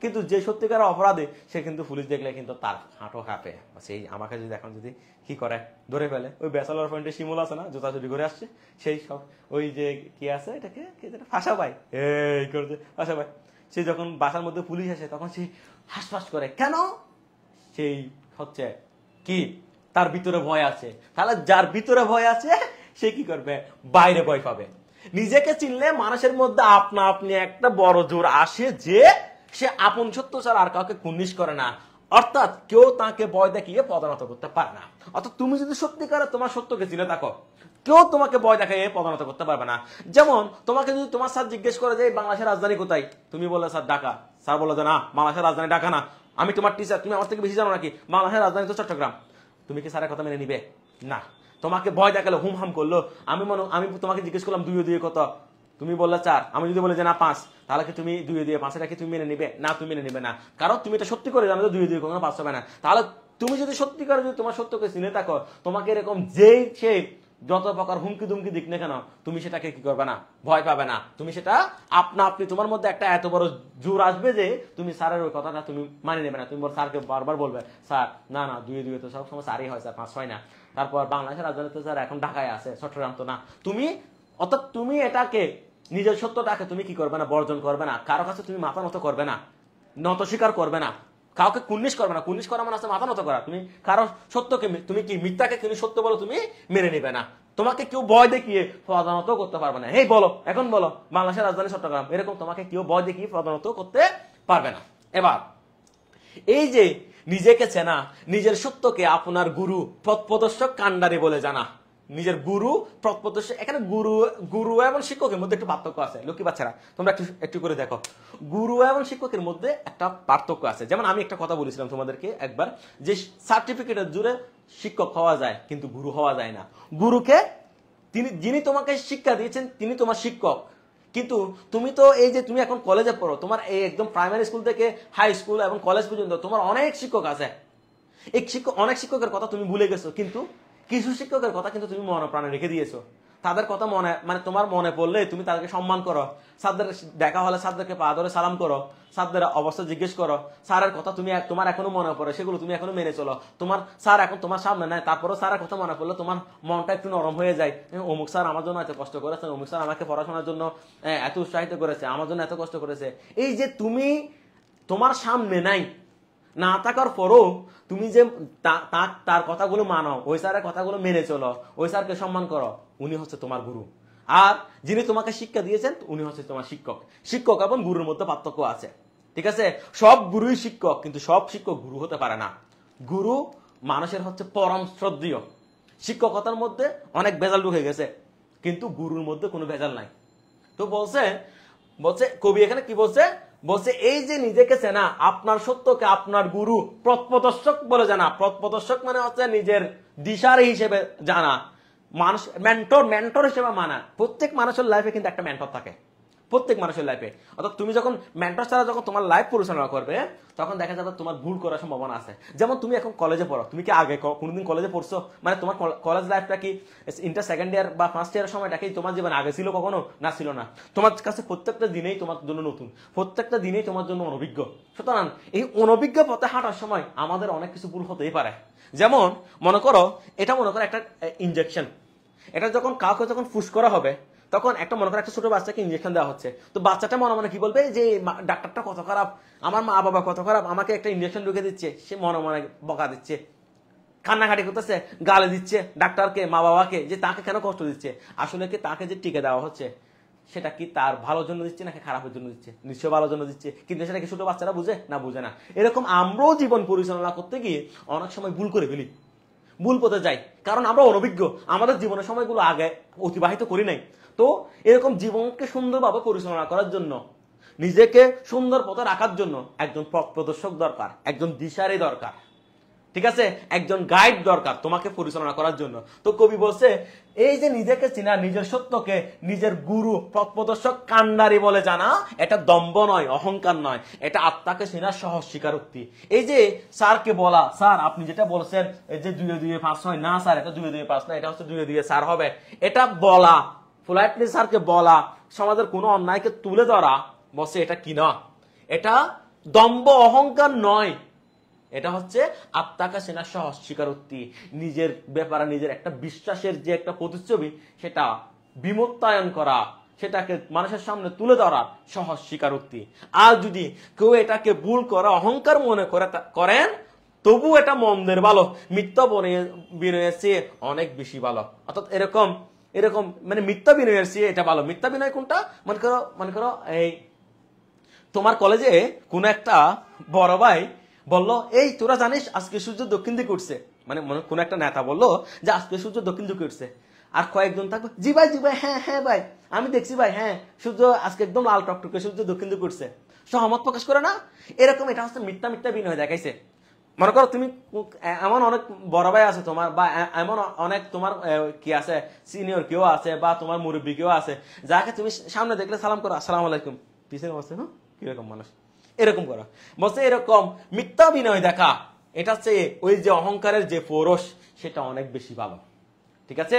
কিন্তু যে সত্যিকার অপরাধে সে কিন্তু পুলিশ দেখলে কিন্তু তার হাঁটো হাঁপে সেই আমাকে যদি এখন যদি কি করে ধরে ফেলে ওই ব্যাচেলর পয়েন্টে শিমুল আছে না জুতা চুরি করে আসছে সেই সব ওই যে কি আছে এটাকে ফাঁসা পাই এই করছে ফাঁসা পাই সে যখন বাসার মধ্যে পুলিশ আসে তখন সে হাঁসফাঁস করে কেন সেই হচ্ছে কি তার ভিতরে ভয় আছে তাহলে যার ভিতরে ভয় আছে সে কি করবে বাইরে ভয় পাবে নিজেকে চিনলে মানুষের মধ্যে আপনা আপনি একটা বড় জোর আসে যে সে আপন সত্য ছাড়া আর কাউকে কুন্নিশ করে না অর্থাৎ কেউ তাকে ভয় দেখিয়ে পদানত করতে পারে না অর্থাৎ তুমি যদি সত্যিকারে তোমার সত্যকে চিনে থাকো কেউ তোমাকে ভয় দেখায় পদনত করতে পারবে না যেমন তোমাকে যদি তোমার স্যার জিজ্ঞেস করে যে বাংলাদেশের রাজধানী কোথায় তুমি বলে স্যার ঢাকা স্যার বলে যে না বাংলাদেশের রাজধানী ঢাকা না আমি তোমার টিচার তুমি আমার থেকে বেশি জানো নাকি বাংলাদেশের রাজধানী তো চট্টগ্রাম তুমি কি স্যারের কথা মেনে নিবে না তোমাকে ভয় দেখালো হুম হাম করলো আমি মনে আমি তোমাকে জিজ্ঞেস করলাম দুই দুই কথা তুমি বললে চার আমি যদি বলি যে না পাঁচ তাহলে কি তুমি দুই দিয়ে পাঁচ এটা কি তুমি মেনে নিবে না তুমি মেনে নিবে না কারণ তুমি এটা সত্যি করে জানো যে দুই দিয়ে কখনো পাঁচ হবে না তাহলে তুমি যদি সত্যি করে যদি তোমার সত্যকে চিনে থাকো তোমাকে এরকম যেই সে যত প্রকার হুমকি দুমকি দিক না কেন তুমি সেটাকে কি করবে না ভয় পাবে না তুমি সেটা আপনা আপনি তোমার মধ্যে একটা এত বড় জোর আসবে যে তুমি স্যারের ওই কথাটা তুমি মানে নেবে না তুমি বল স্যারকে বারবার বলবে স্যার না না দুয়ে দুয়ে তো সব সময় স্যারই হয় স্যার পাঁচ হয় না তারপর বাংলাদেশের রাজধানী তো স্যার এখন ঢাকায় আছে চট্টগ্রাম তো না তুমি অর্থাৎ তুমি এটাকে নিজের সত্যটাকে তুমি কি করবে না বর্জন করবে না কারো কাছে তুমি মাথা নত করবে না নত স্বীকার করবে না কাউকে কুন্নিশ করবে না কুন্নিশ করা মানে আছে মাথা নত করা তুমি কারো সত্যকে তুমি কি মিথ্যাকে তুমি সত্য বলো তুমি মেনে নিবে না তোমাকে কেউ ভয় দেখিয়ে প্রধানত করতে পারবে না এই বলো এখন বলো বাংলাদেশের রাজধানী চট্টগ্রাম এরকম তোমাকে কেউ ভয় দেখিয়ে প্রধানত করতে পারবে না এবার এই যে নিজেকে চেনা নিজের সত্যকে আপনার গুরু পথ প্রদর্শক কাণ্ডারে বলে জানা নিজের গুরু প্রত্যক্ষ এখানে গুরু গুরু এবং শিক্ষকের মধ্যে একটু পার্থক্য আছে লক্ষ্মী বাচ্চারা তোমরা একটু একটু করে দেখো গুরু এবং শিক্ষকের মধ্যে একটা পার্থক্য আছে যেমন আমি একটা কথা বলেছিলাম তোমাদেরকে একবার যে সার্টিফিকেটের জুড়ে শিক্ষক হওয়া যায় কিন্তু গুরু হওয়া যায় না গুরুকে তিনি যিনি তোমাকে শিক্ষা দিয়েছেন তিনি তোমার শিক্ষক কিন্তু তুমি তো এই যে তুমি এখন কলেজে পড়ো তোমার এই একদম প্রাইমারি স্কুল থেকে হাই স্কুল এবং কলেজ পর্যন্ত তোমার অনেক শিক্ষক আছে এই শিক্ষক অনেক শিক্ষকের কথা তুমি ভুলে গেছো কিন্তু কিছু শিক্ষকের কথা কিন্তু তুমি মনে প্রাণে রেখে দিয়েছো তাদের কথা মনে মানে তোমার মনে পড়লে তুমি তাদেরকে সম্মান করো সাদদের দেখা হলে সাদদেরকে পা ধরে সালাম করো সাদদের অবস্থা জিজ্ঞেস করো স্যারের কথা তুমি তোমার এখনো মনে পড়ে সেগুলো তুমি এখনো মেনে চলো তোমার স্যার এখন তোমার সামনে নাই তারপরেও স্যারের কথা মনে পড়লে তোমার মনটা একটু নরম হয়ে যায় অমুক স্যার আমার জন্য এত কষ্ট করেছে অমুক স্যার আমাকে পড়াশোনার জন্য এত উৎসাহিত করেছে আমার জন্য এত কষ্ট করেছে এই যে তুমি তোমার সামনে নাই না থাকার পরও তুমি যে তার কথাগুলো মানো ওই স্যারের কথাগুলো মেনে চলো ওই স্যারকে সম্মান করো উনি হচ্ছে তোমার গুরু আর যিনি তোমাকে শিক্ষা দিয়েছেন উনি হচ্ছে তোমার শিক্ষক শিক্ষক এবং গুরুর মধ্যে পার্থক্য আছে ঠিক আছে সব গুরুই শিক্ষক কিন্তু সব শিক্ষক গুরু হতে পারে না গুরু মানুষের হচ্ছে পরম শ্রদ্ধীয় শিক্ষকতার মধ্যে অনেক ভেজাল ঢুকে গেছে কিন্তু গুরুর মধ্যে কোনো ভেজাল নাই তো বলছে বলছে কবি এখানে কি বলছে বলছে এই যে নিজেকে চেনা আপনার সত্যকে আপনার গুরু প্রত্যদর্শক বলে জানা প্রত্যদর্শক মানে হচ্ছে নিজের দিশার হিসেবে জানা মানুষ মেন্টর মেন্টর হিসেবে মানা প্রত্যেক মানুষের লাইফে কিন্তু একটা মেন্টর থাকে প্রত্যেক মানুষের লাইফে অর্থাৎ তুমি যখন মেন্টর ছাড়া যখন তোমার লাইফ পরিচালনা করবে তখন দেখা যাবে তোমার ভুল করার সম্ভাবনা আছে যেমন তুমি এখন কলেজে পড়ো তুমি কি আগে কোনোদিন কলেজে পড়ছো মানে তোমার কলেজ লাইফটা কি ইন্টার সেকেন্ড ইয়ার বা ফার্স্ট ইয়ারের সময়টা কি তোমার জীবন আগে ছিল কখনো না ছিল না তোমার কাছে প্রত্যেকটা দিনেই তোমার জন্য নতুন প্রত্যেকটা দিনেই তোমার জন্য অনভিজ্ঞ সুতরাং এই অনভিজ্ঞ পথে হাঁটার সময় আমাদের অনেক কিছু ভুল হতেই পারে যেমন মনে করো এটা মনে করো একটা ইঞ্জেকশন এটা যখন কাউকে যখন ফুস করা হবে তখন একটা মনে করে একটা ছোট বাচ্চাকে ইঞ্জেকশন দেওয়া হচ্ছে তো বাচ্চাটা মনে মনে কি বলবে যে ডাক্তারটা কত খারাপ আমার মা বাবা কত খারাপ আমাকে একটা ইঞ্জেকশন ঢুকে দিচ্ছে সে মনে মনে বকা দিচ্ছে কান্নাকাটি করতেছে গালে দিচ্ছে ডাক্তারকে মা বাবাকে যে তাকে কেন কষ্ট দিচ্ছে আসলে কি তাকে যে টিকে দেওয়া হচ্ছে সেটা কি তার ভালোর জন্য দিচ্ছে নাকি খারাপের জন্য দিচ্ছে নিশ্চয় ভালোর জন্য দিচ্ছে কিন্তু সেটা কি ছোট বাচ্চারা বুঝে না বুঝে না এরকম আমরাও জীবন পরিচালনা করতে গিয়ে অনেক সময় ভুল করে ফেলি ভুল পথে যাই কারণ আমরা অনভিজ্ঞ আমাদের জীবনের সময়গুলো আগে অতিবাহিত করি নাই তো এরকম জীবনকে সুন্দরভাবে পরিচালনা করার জন্য নিজেকে সুন্দর পথে রাখার জন্য একজন পথ প্রদর্শক দরকার একজন দিশারি দরকার ঠিক আছে একজন গাইড দরকার তোমাকে পরিচালনা করার জন্য তো কবি বলছে এই যে নিজেকে চিনা নিজের সত্যকে নিজের গুরু পথপ্রদর্শক কান্ডারি বলে জানা এটা দম্ব নয় অহংকার নয় এটা আত্মাকে চিনা সহজ স্বীকারোক্তি এই যে স্যারকে বলা স্যার আপনি যেটা বলছেন যে দুয়ে দুয়ে পাস হয় না স্যার এটা দুয়ে দুয়ে পাস না এটা হচ্ছে দুয়ে দুয়ে স্যার হবে এটা বলা পোলাইটলি স্যারকে বলা সমাজের কোনো অন্যায়কে তুলে ধরা বসে এটা কি না এটা দম্ব অহংকার নয় এটা হচ্ছে আত্মাকা সেনার সহ স্বীকারোক্তি নিজের ব্যাপারে নিজের একটা বিশ্বাসের যে একটা প্রতিচ্ছবি সেটা বিমত্তায়ন করা সেটাকে মানুষের সামনে তুলে ধরার সহজ স্বীকারোক্তি আর যদি কেউ এটাকে ভুল করা অহংকার মনে করে করেন তবু এটা মন্দের ভালো মিথ্যা বিনয়ের চেয়ে অনেক বেশি ভালো অর্থাৎ এরকম এরকম মানে মিথ্যা বিনয়ের চেয়ে এটা ভালো মিথ্যা বিনয় কোনটা মনে করো মনে করো এই তোমার কলেজে কোন একটা বড় ভাই বললো এই তোরা জানিস আজকে সূর্য দক্ষিণ দিকে উঠছে মানে কোনো একটা নেতা বললো যে আজকে সূর্য দক্ষিণ দিকে উঠছে আর কয়েকজন থাকবে জি ভাই জি ভাই হ্যাঁ হ্যাঁ ভাই আমি দেখছি ভাই হ্যাঁ সূর্য আজকে একদম লাল টকটকে সূর্য দক্ষিণ দিকে উঠছে সহমত প্রকাশ করে না এরকম এটা হচ্ছে মিথ্যা মিথ্যা বিনয় দেখাইছে মনে করো তুমি এমন অনেক বড় ভাই আছে তোমার বা এমন অনেক তোমার কি আছে সিনিয়র কেউ আছে বা তোমার মুরব্বী কেউ আছে যাকে তুমি সামনে দেখলে সালাম করো আসসালাম আলাইকুম পিছের অবস্থা হ্যাঁ কিরকম মানুষ এরকম করো বলছে এরকম মিথ্যা বিনয় দেখা এটা হচ্ছে ওই যে অহংকারের যে পৌরস সেটা অনেক বেশি ভালো ঠিক আছে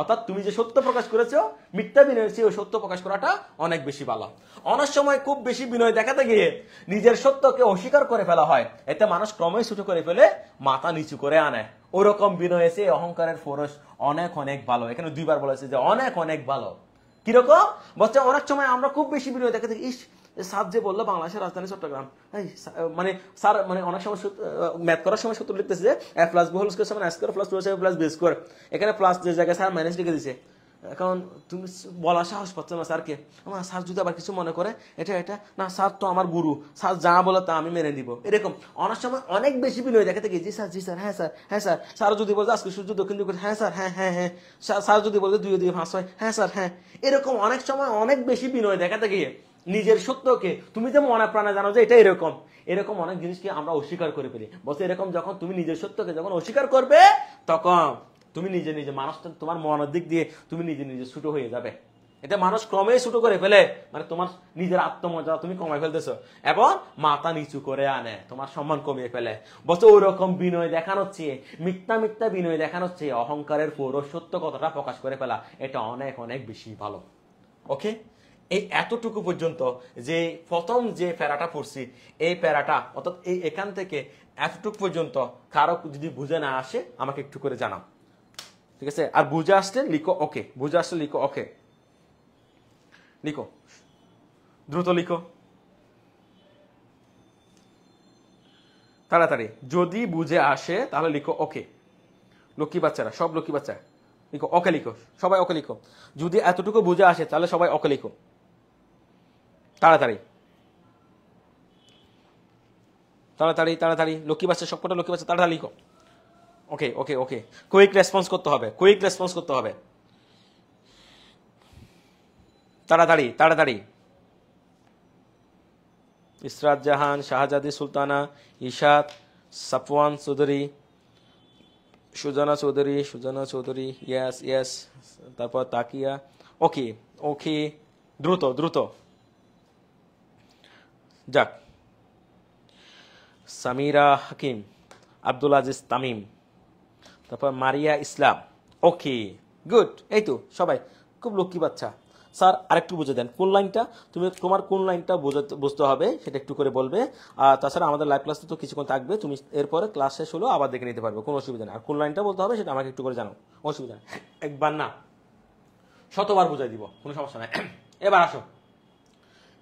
অর্থাৎ তুমি যে সত্য প্রকাশ করেছ মিথ্যা বিনয়ের চেয়ে ওই সত্য প্রকাশ করাটা অনেক বেশি ভালো অনেক সময় খুব বেশি বিনয় দেখাতে গিয়ে নিজের সত্যকে অস্বীকার করে ফেলা হয় এতে মানুষ ক্রমেই ছুটো করে ফেলে মাথা নিচু করে আনে ওরকম বিনয় এসে অহংকারের ফরস অনেক অনেক ভালো এখানে দুইবার বলেছে যে অনেক অনেক ভালো কিরকম বলছে অনেক সময় আমরা খুব বেশি বিনয় দেখাতে ইস যে যে বললো বাংলাদেশের রাজধানী চট্টগ্রাম মানে স্যার মানে অনেক সময় ম্যাথ করার সময় সূত্র লিখতেছে যে a plus b whole square seven square plus two seven plus b square এখানে প্লাস যে জায়গায় স্যার মাইনাস লিখে দিছে কারণ তুমি বলা সাহস পাচ্ছ না স্যারকে আমার স্যার যদি আবার কিছু মনে করে এটা এটা না স্যার তো আমার গুরু স্যার যা বলে তা আমি মেনে নিব এরকম অনেক সময় অনেক বেশি বিনয় দেখা থেকে জি স্যার জি স্যার হ্যাঁ স্যার হ্যাঁ স্যার স্যার যদি বলতে আজকে সূর্য দক্ষিণ দিকে হ্যাঁ স্যার হ্যাঁ হ্যাঁ হ্যাঁ স্যার যদি বলতে দুই দিকে ফাঁস হয় হ্যাঁ স্যার হ্যাঁ এরকম অনেক সময় অনেক বেশি বিনয় দেখা গিয়ে নিজের সত্যকে তুমি যে মনে প্রাণে জানো যে এটা এরকম এরকম অনেক জিনিসকে আমরা অস্বীকার করে ফেলি বলছে এরকম যখন তুমি নিজের সত্যকে যখন অস্বীকার করবে তখন তুমি নিজে নিজে মানুষটা তোমার মনের দিক দিয়ে তুমি নিজে নিজে ছুটো হয়ে যাবে এটা মানুষ ক্রমেই ছুটো করে ফেলে মানে তোমার নিজের আত্মমর্যাদা তুমি কমে ফেলতেছো এবং মাথা নিচু করে আনে তোমার সম্মান কমিয়ে ফেলে ওই ওরকম বিনয় দেখানোচ্ছে মিথ্যা মিথ্যা বিনয় দেখানোচ্ছে অহংকারের পৌর সত্য কথাটা প্রকাশ করে ফেলা এটা অনেক অনেক বেশি ভালো ওকে এই এতটুকু পর্যন্ত যে প্রথম যে প্যারাটা পড়ছি এই প্যারাটা অর্থাৎ এই এখান থেকে এতটুকু পর্যন্ত কারো যদি বুঝে না আসে আমাকে একটু করে জানাও ঠিক আছে আর বুঝে আসলে লিখো ওকে বুঝে আসলে লিখো ওকে লিখো দ্রুত লিখো তাড়াতাড়ি যদি বুঝে আসে তাহলে লিখো ওকে লক্ষ্মী বাচ্চারা সব লক্ষ্মী বাচ্চা লিখো ওকে লিখো সবাই ওকে লিখো যদি এতটুকু বুঝে আসে তাহলে সবাই ওকে লিখো তাড়াতাড়ি তাড়াতাড়ি তাড়াতাড়ি লক্ষ্মী বাচ্চা সবকটা লক্ষ্মী বাসের তাড়াতাড়ি কর ওকে ওকে ওকে কুইক রেসপন্স করতে হবে কুইক রেসপন্স করতে হবে তাড়াতাড়ি তাড়াতাড়ি ইসরাত জাহান শাহজাদি সুলতানা ইশাত সাফওয়ান চৌধুরী সুজানা চৌধুরী সুজানা চৌধুরী ইয়াস ইয়াস তারপর তাকিয়া ওকে ওকে দ্রুত দ্রুত যাক সামিরা হাকিম আব্দুল আজিজ তামিম তারপর মারিয়া ইসলাম ওকে গুড এই তো সবাই খুব লক্ষ্মী বাচ্চা স্যার আরেকটু বুঝে দেন কোন লাইনটা তুমি তোমার কোন লাইনটা বোঝাতে বুঝতে হবে সেটা একটু করে বলবে আর তাছাড়া আমাদের লাইভ ক্লাস তো কিছুক্ষণ থাকবে তুমি এরপরে ক্লাস শেষ হলেও আবার দেখে নিতে পারবে কোনো অসুবিধা নেই আর কোন লাইনটা বলতে হবে সেটা আমাকে একটু করে জানো অসুবিধা নেই একবার না শতবার বুঝাই দিব কোনো সমস্যা নাই এবার আসো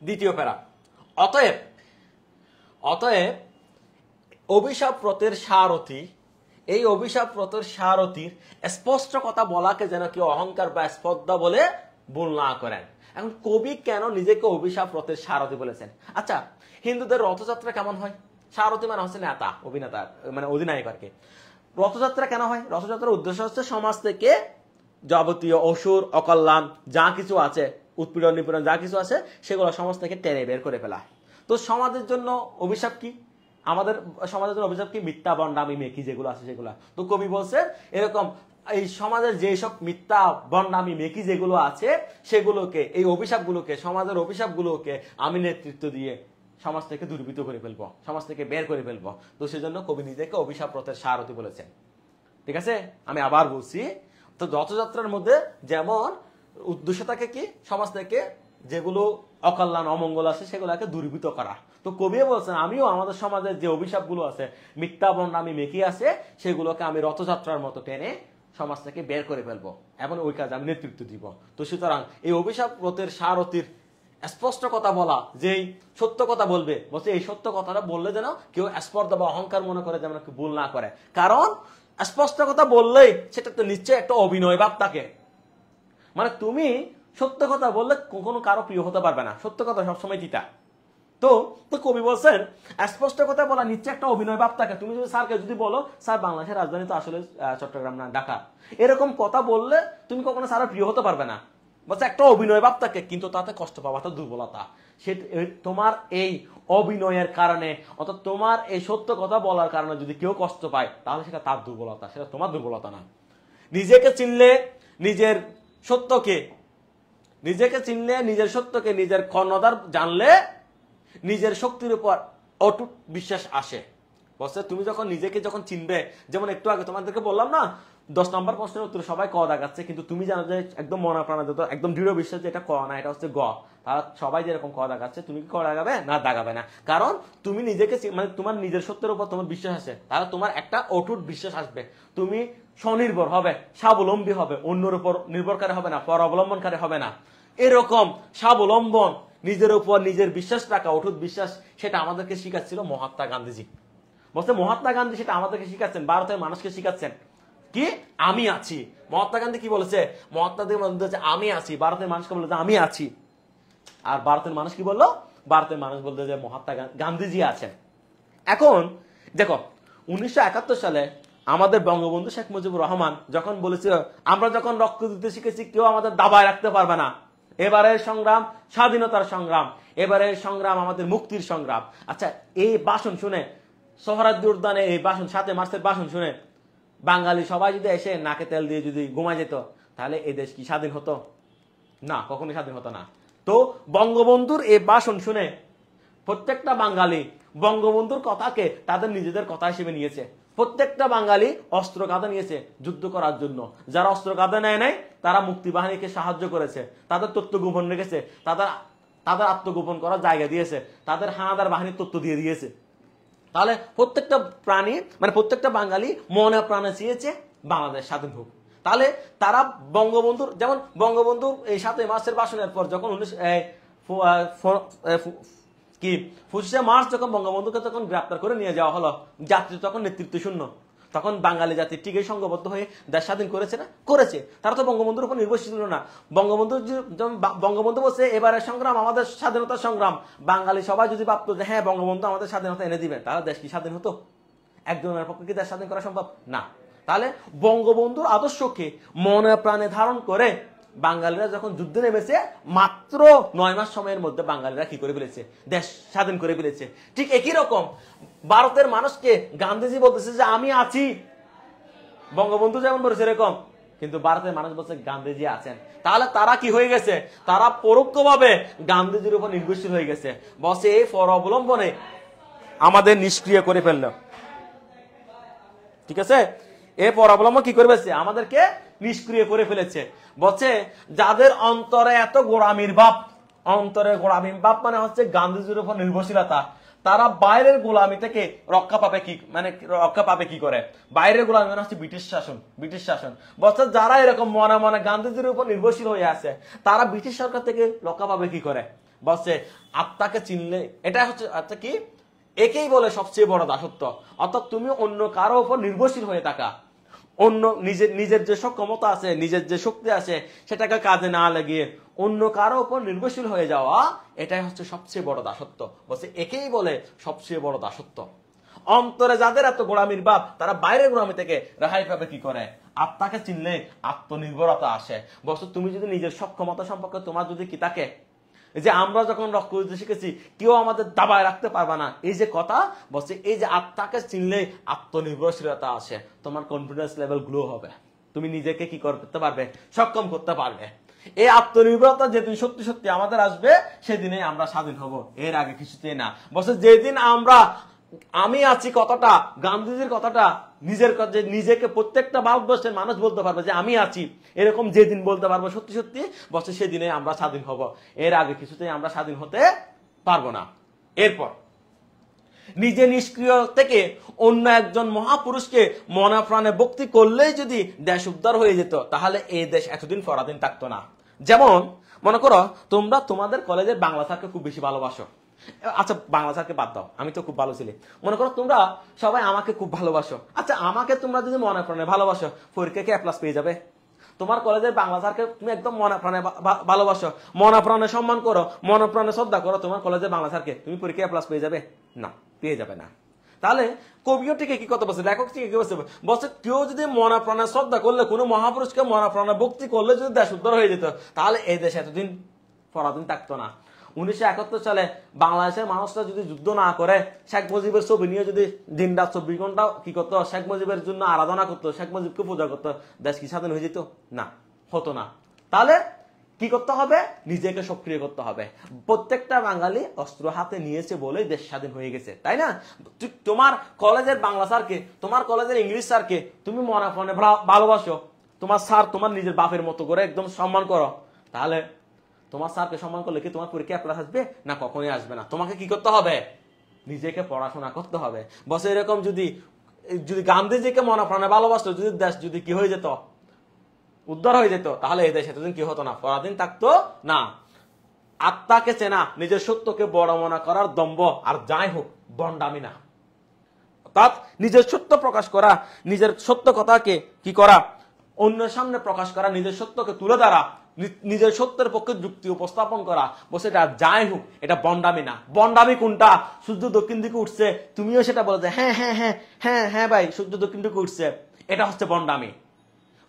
দ্বিতীয় প্যারা অতএব অতএব অভিশাপ প্রতের সারথি এই অভিশাপ প্রতের সারথির স্পষ্ট কথা বলাকে যেন কেউ অহংকার বা স্পর্ধা বলে ভুল না করেন এখন কবি কেন নিজেকে অভিশাপ রথের সারথি বলেছেন আচ্ছা হিন্দুদের রথযাত্রা কেমন হয় সারথি মানে হচ্ছে নেতা অভিনেতা মানে অধিনায়ক আর কি রথযাত্রা কেন হয় রথযাত্রার উদ্দেশ্য হচ্ছে সমাজ থেকে যাবতীয় অসুর অকল্যাণ যা কিছু আছে উৎপীড়ন নিপীড়ন যা কিছু আছে সেগুলো সমাজ থেকে টেনে বের করে ফেলা তো সমাজের জন্য অভিশাপ কি আমাদের সমাজের জন্য অভিশাপ কি মিথ্যা বন্ডামি মেকি যেগুলো আছে সেগুলো তো কবি বলছে এরকম এই সমাজের যেসব মিথ্যা বন্ডামি মেকি যেগুলো আছে সেগুলোকে এই অভিশাপগুলোকে সমাজের অভিশাপগুলোকে আমি নেতৃত্ব দিয়ে সমাজ থেকে দুর্বৃত করে ফেলবো সমাজ থেকে বের করে ফেলবো তো সেজন্য কবি নিজেকে অভিশাপ রথের সারতি বলেছেন ঠিক আছে আমি আবার বলছি তো রথযাত্রার মধ্যে যেমন উদ্দেশ্য থাকে কি সমাজ থেকে যেগুলো অকল্যাণ অমঙ্গল আছে সেগুলোকে দুর্বৃত করা তো কবিও বলছেন আমিও আমাদের সমাজের যে গুলো আছে মিথ্যা বন্যামি মেকি আছে সেগুলোকে আমি রথযাত্রার মতো টেনে সমাজ থেকে বের করে ফেলবো এবং ওই কাজ আমি নেতৃত্ব দিব তো সুতরাং এই অভিশাপ রথের সারথির স্পষ্ট কথা বলা যে সত্য কথা বলবে বলছে এই সত্য কথাটা বললে যেন কেউ স্পর্ধা বা অহংকার মনে করে যেন ভুল না করে কারণ স্পষ্ট কথা বললেই সেটা তো নিশ্চয়ই একটা অভিনয় ভাব থাকে মানে তুমি সত্য কথা বললে কোনো কারো প্রিয় হতে পারবে না সত্য কথা সবসময় তিতা তো তো কবি বলছেন স্পষ্ট কথা বলা নিচ্ছে একটা অভিনয় ভাব থাকে তুমি যদি স্যারকে যদি বলো স্যার বাংলাদেশের রাজধানী তো আসলে চট্টগ্রাম না ঢাকা এরকম কথা বললে তুমি কখনো স্যারের প্রিয় হতে পারবে না বলছে একটা অভিনয় ভাব থাকে কিন্তু তাতে কষ্ট তো দুর্বলতা সে তোমার এই অভিনয়ের কারণে অর্থাৎ তোমার এই সত্য কথা বলার কারণে যদি কেউ কষ্ট পায় তাহলে সেটা তার দুর্বলতা সেটা তোমার দুর্বলতা না নিজেকে চিনলে নিজের সত্যকে নিজেকে চিনলে নিজের সত্যকে নিজের ক্ষণদার জানলে নিজের শক্তির উপর অটুট বিশ্বাস আসে বসে তুমি যখন নিজেকে যখন চিনবে যেমন একটু আগে তোমাদেরকে বললাম না দশ নম্বর প্রশ্নের উত্তর সবাই ক দেখাচ্ছে কিন্তু তুমি জানো যে একদম মনে প্রাণা একদম দৃঢ় বিশ্বাস যে এটা ক না এটা হচ্ছে গ তারা সবাই যেরকম কড়া দেখাচ্ছে তুমি কি কড়া দেখাবে না দাগাবে না কারণ তুমি নিজেকে মানে তোমার নিজের সত্যের উপর তোমার বিশ্বাস আছে তাহলে তোমার একটা অটুট বিশ্বাস আসবে তুমি স্বনির্ভর হবে স্বাবলম্বী হবে অন্যের উপর নির্ভরকারী হবে না পর অবলম্বনকারী হবে না এরকম স্বাবলম্বন নিজের উপর নিজের বিশ্বাস রাখা অটুট বিশ্বাস সেটা আমাদেরকে শিখাচ্ছিল মহাত্মা গান্ধীজি বলছে মহাত্মা গান্ধী সেটা আমাদেরকে শিখাচ্ছেন ভারতের মানুষকে শিখাচ্ছেন কি আমি আছি মহাত্মা গান্ধী কি বলেছে মহাত্মা গান্ধী বলেছে আমি আছি ভারতের মানুষকে বলেছে আমি আছি আর ভারতের মানুষ কি বললো ভারতের মানুষ বলতে যে মহাত্মা গান্ধীজি আছেন এখন দেখো উনিশশো সালে আমাদের বঙ্গবন্ধু শেখ মুজিবুর রহমান যখন বলেছিল আমরা যখন রক্ত দিতে শিখেছি কেউ আমাদের দাবায় রাখতে পারবে না এবারের সংগ্রাম স্বাধীনতার সংগ্রাম এবারের সংগ্রাম আমাদের মুক্তির সংগ্রাম আচ্ছা এই বাসন শুনে সোহরাদ্দি উদ্যানে এই বাসন সাথে মার্চের বাসন শুনে বাঙালি সবাই যদি এসে নাকে তেল দিয়ে যদি ঘুমা যেত তাহলে এই দেশ কি স্বাধীন হতো না কখনোই স্বাধীন হতো না তো বঙ্গবন্ধুর এ ভাষণ শুনে প্রত্যেকটা বাঙালি বঙ্গবন্ধুর কথাকে তাদের নিজেদের কথা হিসেবে নিয়েছে প্রত্যেকটা বাঙালি অস্ত্র কাঁধে নিয়েছে যুদ্ধ করার জন্য যারা অস্ত্র কাঁধে নেয় নাই তারা বাহিনীকে সাহায্য করেছে তাদের তথ্য গোপন রেখেছে তাদের তাদের আত্মগোপন করার জায়গা দিয়েছে তাদের হানাদার বাহিনীর তথ্য দিয়ে দিয়েছে তাহলে প্রত্যেকটা প্রাণী মানে প্রত্যেকটা বাঙালি মনে প্রাণে চেয়েছে বাংলাদেশ স্বাধীন হোক তাহলে তারা বঙ্গবন্ধুর যেমন বঙ্গবন্ধু এই সাতই মাসের ভাষণের পর যখন উনিশ কি পঁচিশে মার্চ যখন বঙ্গবন্ধুকে তখন গ্রেপ্তার করে নিয়ে যাওয়া হলো যাত্রী তখন নেতৃত্ব শূন্য তখন বাঙালি জাতি ঠিকই সংঘবদ্ধ হয়ে দেশ স্বাধীন করেছে না করেছে তারা তো বঙ্গবন্ধুর উপর নির্ভরশীল ছিল না বঙ্গবন্ধু বঙ্গবন্ধু বলছে এবারে সংগ্রাম আমাদের স্বাধীনতা সংগ্রাম বাঙালি সবাই যদি ভাবত যে হ্যাঁ বঙ্গবন্ধু আমাদের স্বাধীনতা এনে দিবে তারা দেশ কি স্বাধীন হতো একজনের পক্ষে কি দেশ স্বাধীন করা সম্ভব না তাহলে বঙ্গবন্ধুর আদর্শকে মনে প্রাণে ধারণ করে বাঙালিরা যখন যুদ্ধে নেমেছে মাত্র নয় মাস সময়ের মধ্যে বাঙালিরা কি করে ফেলেছে দেশ স্বাধীন করে ফেলেছে ঠিক একই রকম ভারতের মানুষকে গান্ধীজি বলতেছে যে আমি আছি বঙ্গবন্ধু যেমন বলেছে এরকম কিন্তু ভারতের মানুষ বলছে গান্ধীজি আছেন তাহলে তারা কি হয়ে গেছে তারা পরোক্ষভাবে গান্ধীজির উপর নির্ভরশীল হয়ে গেছে বসে এই ফর অবলম্বনে আমাদের নিষ্ক্রিয় করে ফেলল ঠিক আছে এ পরাবলম্ব কি করে আমাদেরকে নিষ্ক্রিয় করে ফেলেছে বলছে যাদের অন্তরে এত গোড়ামির বাপ অন্তরে গোড়ামির বাপ মানে হচ্ছে গান্ধীজির উপর নির্ভরশীলতা তারা বাইরের গোলামি থেকে রক্ষা পাবে কি মানে রক্ষা পাবে কি করে বাইরের গোলামি মানে হচ্ছে ব্রিটিশ শাসন ব্রিটিশ শাসন বলছে যারা এরকম মনে মনে গান্ধীজির উপর নির্ভরশীল হয়ে আছে তারা ব্রিটিশ সরকার থেকে রক্ষা পাবে কি করে বলছে আত্মাকে চিনলে এটা হচ্ছে আচ্ছা কি একেই বলে সবচেয়ে বড় দাসত্ব অর্থাৎ তুমি অন্য কারো উপর নির্ভরশীল হয়ে থাকা অন্য নিজের নিজের যে সক্ষমতা আছে নিজের যে শক্তি আছে সেটাকে কাজে না লাগিয়ে অন্য কারো উপর নির্ভরশীল হয়ে যাওয়া এটাই হচ্ছে সবচেয়ে বড় দাসত্ব বলছে একেই বলে সবচেয়ে বড় দাসত্ব অন্তরে যাদের এত গোড়ামির বাপ তারা বাইরের গোড়ামি থেকে রেহাই পাবে কি করে আত্মাকে চিনলে আত্মনির্ভরতা আসে বস্তু তুমি যদি নিজের সক্ষমতা সম্পর্কে তোমার যদি কি থাকে যে আমরা যখন রক্ষ যুদ্ধ শিখেছি কেউ আমাদের দাবায় রাখতে পারবে না এই যে কথা বলছে এই যে আত্মাকে চিনলে আত্মনির্ভরশীলতা আছে তোমার কনফিডেন্স লেভেল গ্লো হবে তুমি নিজেকে কি করতে পারবে সক্ষম করতে পারবে এই আত্মনির্ভরতা যেদিন সত্যি সত্যি আমাদের আসবে সেদিনে আমরা স্বাধীন হব এর আগে কিছুতেই না বলছে যেদিন আমরা আমি আছি কথাটা গান্ধীজির কথাটা নিজের যে নিজেকে প্রত্যেকটা ভারতবর্ষের মানুষ বলতে পারবে যে আমি আছি এরকম যেদিন বলতে পারবো সত্যি সত্যি বছর সেদিনে আমরা স্বাধীন হব এর আগে কিছুতেই আমরা স্বাধীন হতে পারবো না এরপর নিজে নিষ্ক্রিয় থেকে অন্য একজন মহাপুরুষকে মনা প্রাণে ভক্তি করলেই যদি দেশ উদ্ধার হয়ে যেত তাহলে এই দেশ এতদিন পরাধীন থাকতো না যেমন মনে করো তোমরা তোমাদের কলেজের বাংলা স্যারকে খুব বেশি ভালোবাসো আচ্ছা বাংলা স্যারকে বাদ দাও আমি তো খুব ভালো ছিলি মনে করো তোমরা সবাই আমাকে খুব ভালোবাসো আচ্ছা আমাকে তোমরা যদি মনে প্রাণে ভালোবাসো পরীক্ষাকে প্লাস পেয়ে যাবে তোমার কলেজের বাংলা স্যারকে তুমি একদম মনে প্রাণে ভালোবাসো মনে প্রাণে সম্মান করো মনে প্রাণে শ্রদ্ধা করো তোমার কলেজের বাংলা স্যারকে তুমি পরীক্ষা প্লাস পেয়ে যাবে না পেয়ে যাবে না তাহলে কবিও ঠিক কি কথা বলছে লেখক ঠিক কি বলছে বলছে কেউ যদি মনা প্রাণে শ্রদ্ধা করলে কোনো মহাপুরুষকে মনা প্রাণে ভক্তি করলে যদি দেশ উদ্ধার হয়ে যেত তাহলে এই দেশ এতদিন পরাধীন থাকতো না উনিশশো সালে বাংলাদেশের মানুষরা যদি যুদ্ধ না করে শেখ মুজিবের ছবি নিয়ে যদি দিন রাত চব্বিশ ঘন্টা কি করতো শেখ মুজিবের জন্য আরাধনা করতো শেখ মুজিবকে পূজা করতো দেশ কি স্বাধীন হয়ে যেত না হতো না তাহলে কি করতে হবে নিজেকে সক্রিয় করতে হবে প্রত্যেকটা বাঙালি অস্ত্র হাতে নিয়েছে বলেই দেশ স্বাধীন হয়ে গেছে তাই না তোমার কলেজের বাংলা স্যারকে তোমার কলেজের ইংলিশ স্যারকে তুমি মনে ফোনে ভালোবাসো তোমার স্যার তোমার নিজের বাপের মতো করে একদম সম্মান করো তাহলে তোমার স্যারকে সম্মান করলে কি তোমার পরীক্ষা ক্লাস আসবে না কখনোই আসবে না তোমাকে কি করতে হবে নিজেকে পড়াশোনা করতে হবে বসে এরকম যদি যদি গান্ধীজিকে মনে প্রাণে ভালোবাসতো যদি দেশ যদি কি হয়ে যেত উদ্ধার হয়ে যেত তাহলে এই দেশে কি হতো না পরাধীন থাকতো না আত্মাকে চেনা নিজের সত্যকে বড় মনে করার দম্ভ আর যাই হোক বন্ডামি না অর্থাৎ নিজের সত্য প্রকাশ করা নিজের সত্য কথাকে কি করা অন্যের সামনে প্রকাশ করা নিজের সত্যকে তুলে ধরা নিজের সত্যের পক্ষে যুক্তি উপস্থাপন করা বসে এটা যাই হোক এটা বন্ডামি না বন্ডামি কোনটা সূর্য দক্ষিণ দিকে উঠছে তুমিও সেটা বলো যে হ্যাঁ হ্যাঁ হ্যাঁ হ্যাঁ হ্যাঁ ভাই সূর্য দক্ষিণ দিকে উঠছে এটা হচ্ছে বন্ডামি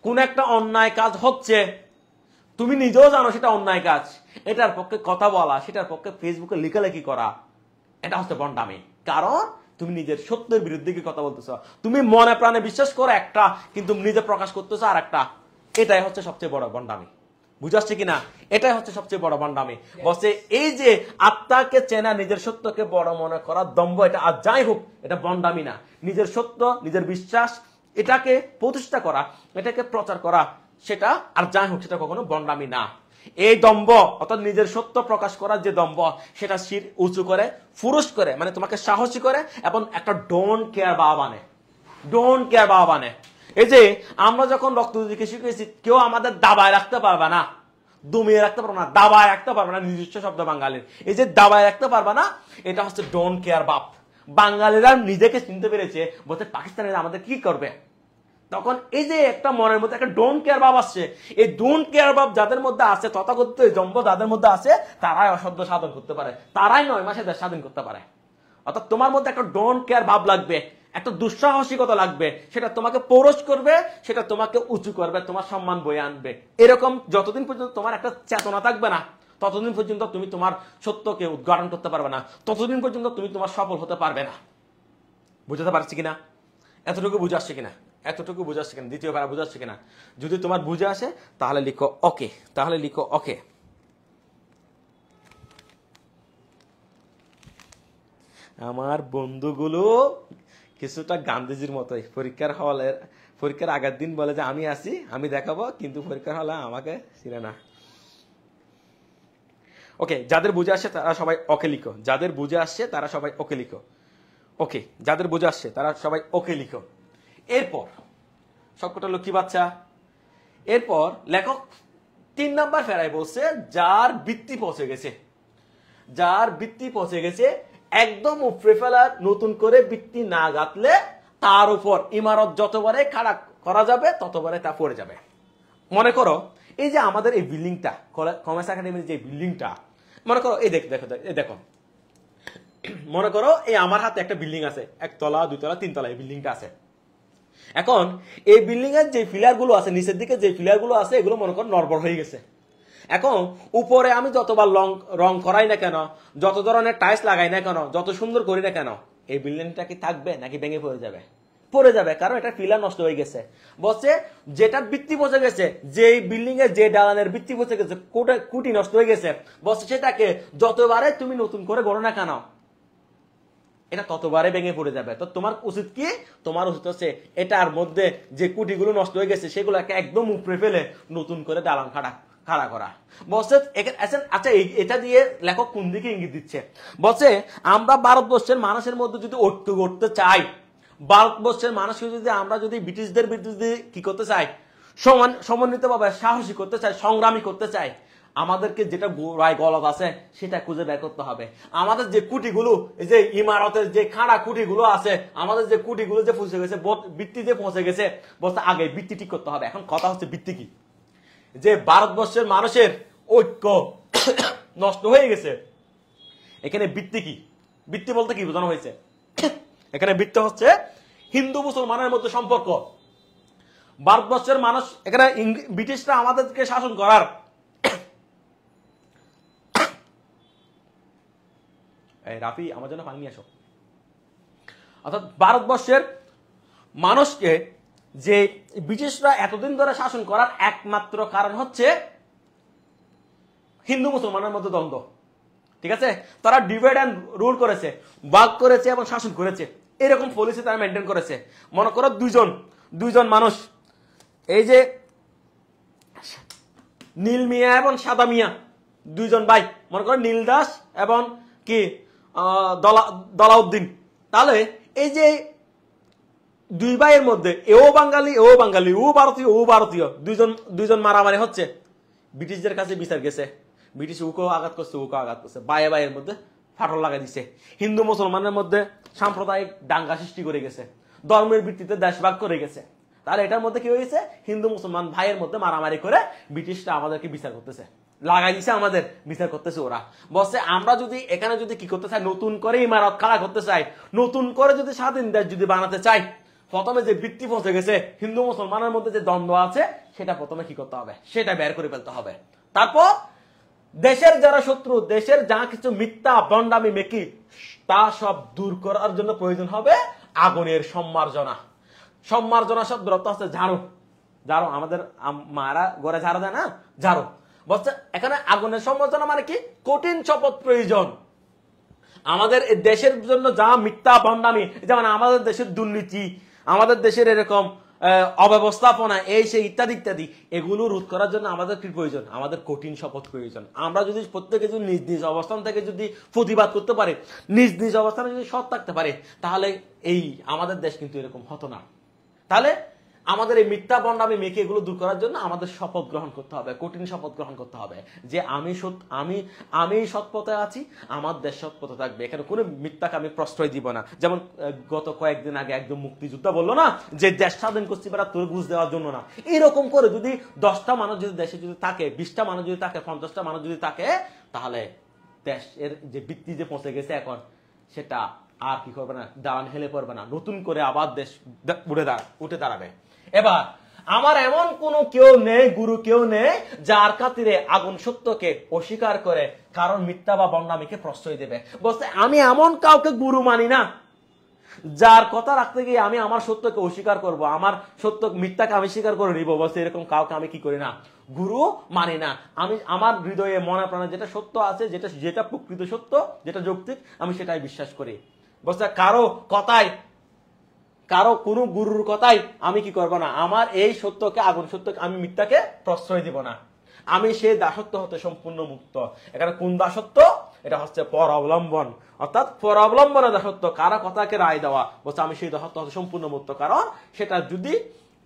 কোন একটা অন্যায় কাজ হচ্ছে তুমি নিজেও জানো সেটা অন্যায় কাজ এটার পক্ষে কথা বলা সেটার পক্ষে ফেসবুকে লেখালেখি করা এটা হচ্ছে বন্ডামি কারণ তুমি নিজের সত্যের বিরুদ্ধে কি কথা বলতেছ তুমি মনে প্রাণে বিশ্বাস করো একটা কিন্তু নিজে প্রকাশ করতেছ আর একটা এটাই হচ্ছে সবচেয়ে বড় বন্ডামি বুঝাচ্ছে কিনা এটাই হচ্ছে সবচেয়ে বড় বান্ডামি বসে এই যে আত্মাকে চেনা নিজের সত্যকে বড় মনে করা দম্ভ এটা আর যাই হোক এটা বন্ডামি না নিজের সত্য নিজের বিশ্বাস এটাকে প্রতিষ্ঠা করা এটাকে প্রচার করা সেটা আর যাই হোক সেটা কখনো বন্ডামি না এই দম্ভ অর্থাৎ নিজের সত্য প্রকাশ করার যে দম্ভ সেটা শির উঁচু করে ফুরুষ করে মানে তোমাকে সাহসী করে এবং একটা ডোন্ট কেয়ার বাবা বানে ডোন্ট কেয়ার বাবা বানে এই যে আমরা যখন রক্ত দিকে শিখেছি কেউ আমাদের দাবায় রাখতে পারবে না দমিয়ে রাখতে পারবে না দাবায় রাখতে পারবে না নিজস্ব শব্দ বাঙালির এই যে দাবায় রাখতে পারবে না এটা হচ্ছে ডোন্ট কেয়ার বাপ বাঙালিরা নিজেকে চিনতে পেরেছে বলতে পাকিস্তানিরা আমাদের কি করবে তখন এই যে একটা মনের মধ্যে একটা ডোন্ট কেয়ার ভাব আসছে এই ডোন্ট কেয়ার ভাব যাদের মধ্যে আছে তথাগত জম্ব যাদের মধ্যে আছে তারাই অসদ্য সাধন করতে পারে তারাই নয় মাসে দেশ স্বাধীন করতে পারে অর্থাৎ তোমার মধ্যে একটা ডোন্ট কেয়ার ভাব লাগবে একটা দুঃসাহসিকতা লাগবে সেটা তোমাকে পৌরস করবে সেটা তোমাকে উঁচু করবে তোমার সম্মান বয়ে আনবে এরকম যতদিন পর্যন্ত তোমার একটা চেতনা থাকবে না ততদিন পর্যন্ত তুমি তোমার সত্যকে উদ্ঘাটন করতে পারবে না ততদিন পর্যন্ত তুমি তোমার সফল হতে পারবে না বুঝাতে পারছি কিনা এতটুকু বুঝে আসছে কিনা এতটুকু বুঝে আসছে কিনা দ্বিতীয় পারা বুঝে আসছে কিনা যদি তোমার বুঝে আসে তাহলে লিখো ওকে তাহলে লিখো ওকে আমার বন্ধুগুলো কিছুটা গান্ধীজির মতোই পরীক্ষার হলে পরীক্ষার আগের দিন বলে যে আমি আসি আমি দেখাবো কিন্তু পরীক্ষার হলে আমাকে চিনে না ওকে যাদের বুঝে আসছে তারা সবাই ওকে লিখো যাদের বুঝে আসছে তারা সবাই ওকে লিখো ওকে যাদের বুঝে আসছে তারা সবাই ওকে লিখো এরপর সবকটা লক্ষ্মী বাচ্চা এরপর লেখক তিন নাম্বার ফেরায় বলছে যার বৃত্তি পৌঁছে গেছে যার বৃত্তি পৌঁছে গেছে একদম উপরে ফেলার নতুন করে বৃত্তি না গাঁতলে তার উপর ইমারত যতবারে খারাপ করা যাবে ততবারে তা পড়ে যাবে মনে করো এই যে আমাদের এই বিল্ডিংটা কমার্স একাডেমির যে বিল্ডিংটা মনে করো এই দেখো দেখো এই দেখো মনে করো এই আমার হাতে একটা বিল্ডিং আছে একতলা দুইতলা তিনতলা এই বিল্ডিংটা আছে এখন এই বিল্ডিং এর যে ফিলার গুলো আছে নিচের দিকে যে ফিলার গুলো আছে এগুলো মনে করো নড়বড় হয়ে গেছে এখন উপরে আমি যতবার রং রং করাই না কেন যত ধরনের টাইলস লাগাই না কেন যত সুন্দর করি না কেন এই বিল্ডিংটা কি থাকবে নাকি ভেঙে পড়ে যাবে পড়ে যাবে কারণ এটা পিলার নষ্ট হয়ে গেছে বসে যেটা বৃত্তি বসে গেছে যে বিল্ডিং এর যে দালানের বৃত্তি বসে গেছে কুটি নষ্ট হয়ে গেছে বসে সেটাকে যতবারে তুমি নতুন করে গড়ো না কেন এটা ততবারে ভেঙে পড়ে যাবে তো তোমার উচিত কি তোমার উচিত হচ্ছে এটার মধ্যে যে কুটিগুলো নষ্ট হয়ে গেছে সেগুলোকে একদম উপরে ফেলে নতুন করে দালান খাটা খাড়া করা বলছে আচ্ছা, আচ্ছা এটা দিয়ে লেখক কোন দিকে ইঙ্গিত দিচ্ছে বলছে আমরা ভারতবর্ষের মানুষের মধ্যে যদি ঐক্য করতে চাই ভারতবর্ষের মানুষকে যদি আমরা যদি ব্রিটিশদের বিরুদ্ধে কি করতে চাই সমান সমন্বিতভাবে সাহসী করতে চাই সংগ্রামী করতে চাই আমাদেরকে যেটা গোড়ায় গলত আছে সেটা খুঁজে বের করতে হবে আমাদের যে কুটিগুলো এই যে ইমারতের যে খাঁড়া কুটিগুলো আছে আমাদের যে কুটিগুলো যে পৌঁছে গেছে বৃত্তি যে পৌঁছে গেছে বলতে আগে বৃত্তি ঠিক করতে হবে এখন কথা হচ্ছে বৃত্তি কি যে ভারতবর্ষের মানুষের ঐক্য নষ্ট হয়ে গেছে এখানে বৃত্তি কি বৃত্তি বলতে কি বোঝানো হয়েছে এখানে বৃত্তি হচ্ছে হিন্দু মুসলমানের মধ্যে সম্পর্ক ভারতবর্ষের মানুষ এখানে ব্রিটিশরা আমাদেরকে শাসন করার রাফি আমার জন্য পানি আসো অর্থাৎ ভারতবর্ষের মানুষকে যে ব্রিটিশরা এতদিন ধরে শাসন করার একমাত্র কারণ হচ্ছে হিন্দু মুসলমানের মধ্যে দ্বন্দ্ব ঠিক আছে তারা ডিভাইড অ্যান্ড রুল করেছে বাক করেছে এবং শাসন করেছে এরকম পলিসি তারা মেনটেন করেছে মনে করো দুইজন দুইজন মানুষ এই যে নীল মিয়া এবং সাদা মিয়া দুইজন ভাই মনে করো নীল দাস এবং কি দলা দলাউদ্দিন তাহলে এই যে দুই ভাইয়ের মধ্যে এও বাঙালি এও বাঙালি ও ভারতীয় ও ভারতীয় দুইজন দুইজন মারামারি মানে হচ্ছে ব্রিটিশদের কাছে বিচার গেছে ব্রিটিশ উকেও আঘাত করছে উকেও আঘাত করছে বায়ে বায়ের মধ্যে ফাটল লাগাই দিছে হিন্দু মুসলমানের মধ্যে সাম্প্রদায়িক দাঙ্গা সৃষ্টি করে গেছে ধর্মের ভিত্তিতে দেশভাগ করে গেছে তাহলে এটার মধ্যে কি হয়েছে হিন্দু মুসলমান ভাইয়ের মধ্যে মারামারি করে ব্রিটিশরা আমাদেরকে বিচার করতেছে লাগাই দিছে আমাদের বিচার করতেছে ওরা বসে আমরা যদি এখানে যদি কি করতে চাই নতুন করে ইমারত খাড়া করতে চাই নতুন করে যদি স্বাধীন দেশ যদি বানাতে চাই প্রথমে যে বৃত্তি পচে গেছে হিন্দু মুসলমানের মধ্যে যে দ্বন্দ্ব আছে সেটা প্রথমে কি করতে হবে সেটা বের করে ফেলতে হবে তারপর দেশের যারা শত্রু দেশের যা কিছু মিথ্যা বন্ডামি মেকি তা সব দূর করার জন্য প্রয়োজন হবে আগুনের সম্মার্জনা সম্মার্জনা সব দূরত্ব আছে ঝাড়ু ঝাড়ু আমাদের মারা ঘরে ঝাড়া দেয় না ঝাড়ু বলছে এখানে আগুনের সম্মার্জনা মানে কি কঠিন শপথ প্রয়োজন আমাদের দেশের জন্য যা মিথ্যা বন্ডামি যেমন আমাদের দেশের দুর্নীতি আমাদের দেশের এরকম অব্যবস্থাপনা এই সেই ইত্যাদি ইত্যাদি এগুলো রোধ করার জন্য আমাদের কি প্রয়োজন আমাদের কঠিন শপথ প্রয়োজন আমরা যদি প্রত্যেকে যদি নিজ নিজ অবস্থান থেকে যদি প্রতিবাদ করতে পারে নিজ নিজ অবস্থানে যদি সৎ থাকতে পারে তাহলে এই আমাদের দেশ কিন্তু এরকম হতো না তাহলে আমাদের এই মিথ্যা বন্ডামি মেকে এগুলো দূর করার জন্য আমাদের শপথ গ্রহণ করতে হবে কঠিন শপথ গ্রহণ করতে হবে যে আমি আমি আমি সৎপথে আছি আমার দেশ সৎপথে থাকবে এখানে কোনো মিথ্যাকে আমি প্রশ্রয় দিব না যেমন গত কয়েকদিন আগে একদম মুক্তিযোদ্ধা বললো না যে দেশ স্বাধীন করছি বা তোর ঘুষ দেওয়ার জন্য না এরকম করে যদি দশটা মানুষ যদি দেশে যদি থাকে বিশটা মানুষ যদি থাকে পঞ্চাশটা মানুষ যদি থাকে তাহলে দেশের যে বৃত্তি যে পৌঁছে গেছে এখন সেটা আর কি করবে না দাঁড়ান হেলে পড়বে না নতুন করে আবার দেশ উঠে দাঁড়া উঠে দাঁড়াবে এবার আমার এমন কোন কেউ নেই গুরু কেউ নেই যার খাতিরে আগুন সত্যকে অস্বীকার করে কারণ মিথ্যা বা বন্ডামিকে প্রশ্রয় দেবে বলছে আমি এমন কাউকে গুরু মানি না যার কথা রাখতে গিয়ে আমি আমার সত্যকে অস্বীকার করব আমার সত্য মিথ্যাকে আমি স্বীকার করে নিব বলছে এরকম কাউকে আমি কি করি না গুরু মানি না আমি আমার হৃদয়ে মনে প্রাণে যেটা সত্য আছে যেটা যেটা প্রকৃত সত্য যেটা যৌক্তিক আমি সেটাই বিশ্বাস করি বলছে কারো কথায় কারো কোনো গুরুর কথাই আমি কি করব না আমার এই সত্যকে আগুন সত্যকে আমি মিথ্যাকে প্রশ্রয় দিব না আমি সেই দাসত্ব হতে সম্পূর্ণ মুক্ত এখানে কোন দাসত্ব এটা হচ্ছে পর অবলম্বন অর্থাৎ পর অবলম্বনে দাসত্ব কারো কথাকে রায় দেওয়া বলছে আমি সেই দাসত্ব হতে সম্পূর্ণ মুক্ত কারণ সেটা যদি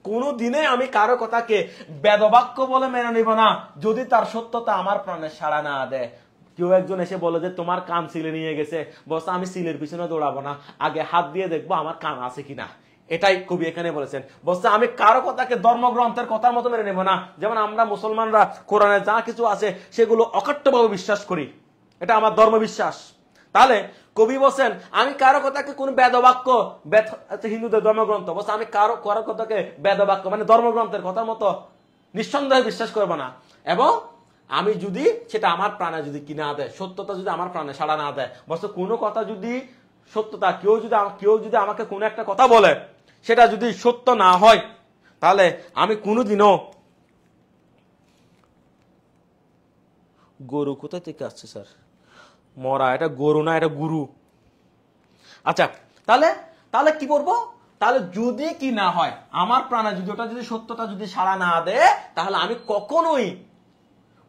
কোনো দিনে আমি কারো কথাকে বেদবাক্য বলে মেনে নিব না যদি তার সত্যতা আমার প্রাণে সাড়া না দেয় কেউ একজন এসে বলে যে তোমার কান সিলে নিয়ে গেছে বস আমি সিলের পিছনে দৌড়াবো না আগে হাত দিয়ে দেখবো আমার কান আছে কিনা এটাই কবি এখানে বলেছেন বলছে আমি কারো কথাকে ধর্মগ্রন্থের কথার মতো মেনে নেব না যেমন আমরা মুসলমানরা কোরআনে যা কিছু আছে সেগুলো অকাট্যভাবে বিশ্বাস করি এটা আমার ধর্ম বিশ্বাস তাহলে কবি বলছেন আমি কারো কথাকে কোন বেদবাক্য আচ্ছা, হিন্দুদের ধর্মগ্রন্থ বলছে আমি কারো কারো কথাকে বেদবাক্য মানে ধর্মগ্রন্থের কথার মতো নিঃসন্দেহে বিশ্বাস করবো না এবং আমি যদি সেটা আমার প্রাণে যদি কি না দেয় সত্যতা যদি আমার প্রাণে সাড়া না দেয় বস্ত কোনো কথা যদি সত্যতা কেউ যদি কেউ যদি আমাকে কোনো একটা কথা বলে সেটা যদি সত্য না হয় তাহলে আমি কোনোদিনও গরু কোথা থেকে আসছে স্যার মরা এটা গরু না এটা গুরু আচ্ছা তাহলে তাহলে কি করবো তাহলে যদি কি না হয় আমার প্রাণা যদি ওটা যদি সত্যতা যদি সাড়া না দেয় তাহলে আমি কখনোই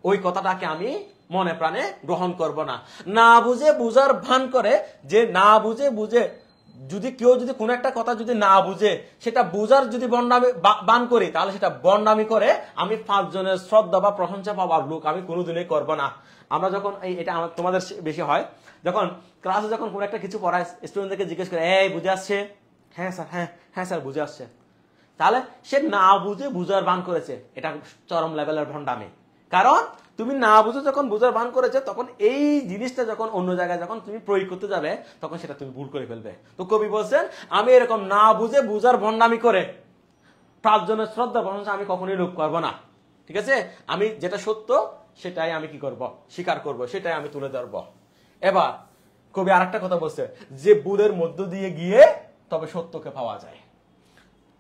ওই কথাটাকে আমি মনে প্রাণে গ্রহণ করব না না বুঝে বুঝার ভান করে যে না বুঝে বুঝে যদি কেউ যদি কোনো একটা কথা যদি না বুঝে সেটা বুঝার যদি বন্ডামি বান করি তাহলে সেটা বন্ডামি করে আমি পাঁচজনের শ্রদ্ধা বা প্রশংসা পাওয়ার লোক আমি কোনোদিনই করব না আমরা যখন এই এটা আমার তোমাদের বেশি হয় যখন ক্লাসে যখন কোনো একটা কিছু পড়ায় স্টুডেন্টদেরকে জিজ্ঞেস করে এই বুঝে আসছে হ্যাঁ স্যার হ্যাঁ হ্যাঁ স্যার বুঝে আসছে তাহলে সে না বুঝে বুঝার বান করেছে এটা চরম লেভেলের ভণ্ডামি কারণ তুমি না বুঝে যখন বুঝার ভান করেছে তখন এই জিনিসটা যখন অন্য জায়গায় যখন তুমি প্রয়োগ করতে যাবে তখন সেটা তুমি ভুল করে ফেলবে তো কবি বলছেন আমি এরকম না বুঝে বুঝার ভণ্ডামি করে পাঁচজনের শ্রদ্ধা ভরসা আমি কখনোই লোভ করবো না ঠিক আছে আমি যেটা সত্য সেটাই আমি কি করব স্বীকার করব সেটাই আমি তুলে ধরব এবার কবি আর একটা কথা বলছে যে বুধের মধ্য দিয়ে গিয়ে তবে সত্যকে পাওয়া যায়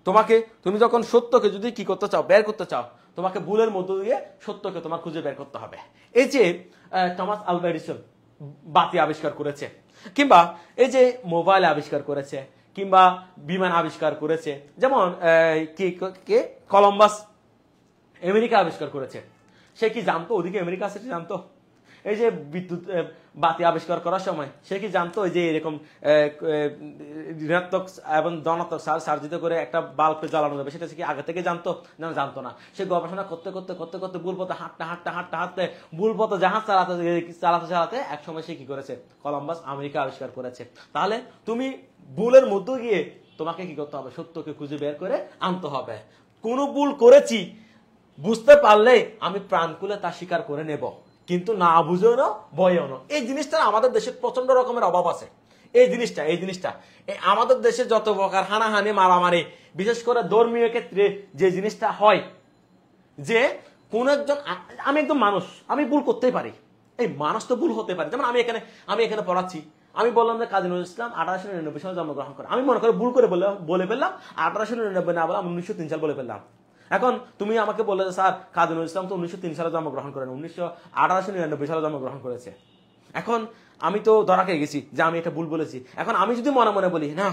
তোমাকে তুমি যখন সত্যকে যদি কি করতে চাও বের করতে চাও তোমাকে ভুলের মধ্য দিয়ে সত্যকে তোমার খুঁজে বের করতে হবে এই যে টমাস আলভা বাতি আবিষ্কার করেছে কিংবা এই যে মোবাইল আবিষ্কার করেছে কিংবা বিমান আবিষ্কার করেছে যেমন কে কলম্বাস আমেরিকা আবিষ্কার করেছে সে কি জানতো ওদিকে আমেরিকা আছে জানতো এই যে বিদ্যুৎ বাতি আবিষ্কার করার সময় সে কি জানতো যে এরকম ঋণাত্মক এবং ধনাত্মক সার সার্জিত করে একটা বাল্ব জ্বালানো যাবে সেটা সে কি আগে থেকে জানতো না জানতো না সে গবেষণা করতে করতে করতে করতে বুলপথে হাঁটতে হাঁটতে হাঁটতে হাঁটতে বুলপথে জাহাজ চালাতে চালাতে চালাতে একসময় সে কি করেছে কলম্বাস আমেরিকা আবিষ্কার করেছে তাহলে তুমি ভুলের মধ্যে গিয়ে তোমাকে কি করতে হবে সত্যকে খুঁজে বের করে আনতে হবে কোনো ভুল করেছি বুঝতে পারলে আমি প্রাণকুলে তা স্বীকার করে নেব কিন্তু না বুঝেও না বয়েও না এই জিনিসটা আমাদের দেশের প্রচন্ড রকমের অভাব আছে এই জিনিসটা এই জিনিসটা আমাদের দেশে যত প্রকার হানাহানি মারামারি বিশেষ করে ধর্মীয় ক্ষেত্রে যে জিনিসটা হয় যে কোন একজন আমি একদম মানুষ আমি ভুল করতেই পারি এই মানুষ তো ভুল হতে পারে যেমন আমি এখানে আমি এখানে পড়াচ্ছি আমি বললাম যে কাজী নজরুল ইসলাম আঠারোশো নিরানব্বই সালে জন্মগ্রহণ করে আমি মনে করি ভুল করে বলে বলে ফেললাম আঠারোশো নিরানব্বই না বলে আমি উনিশশো তিন সাল বলে ফেললাম এখন তুমি আমাকে বললে যে স্যার কাদিনুল ইসলাম তো উনিশশো তিন সালে জন্মগ্রহণ করেন উনিশশো আঠারোশো নিরানব্বই সালে জন্মগ্রহণ করেছে এখন আমি তো ধরা খেয়ে গেছি যে আমি এটা ভুল বলেছি এখন আমি যদি মনে মনে বলি না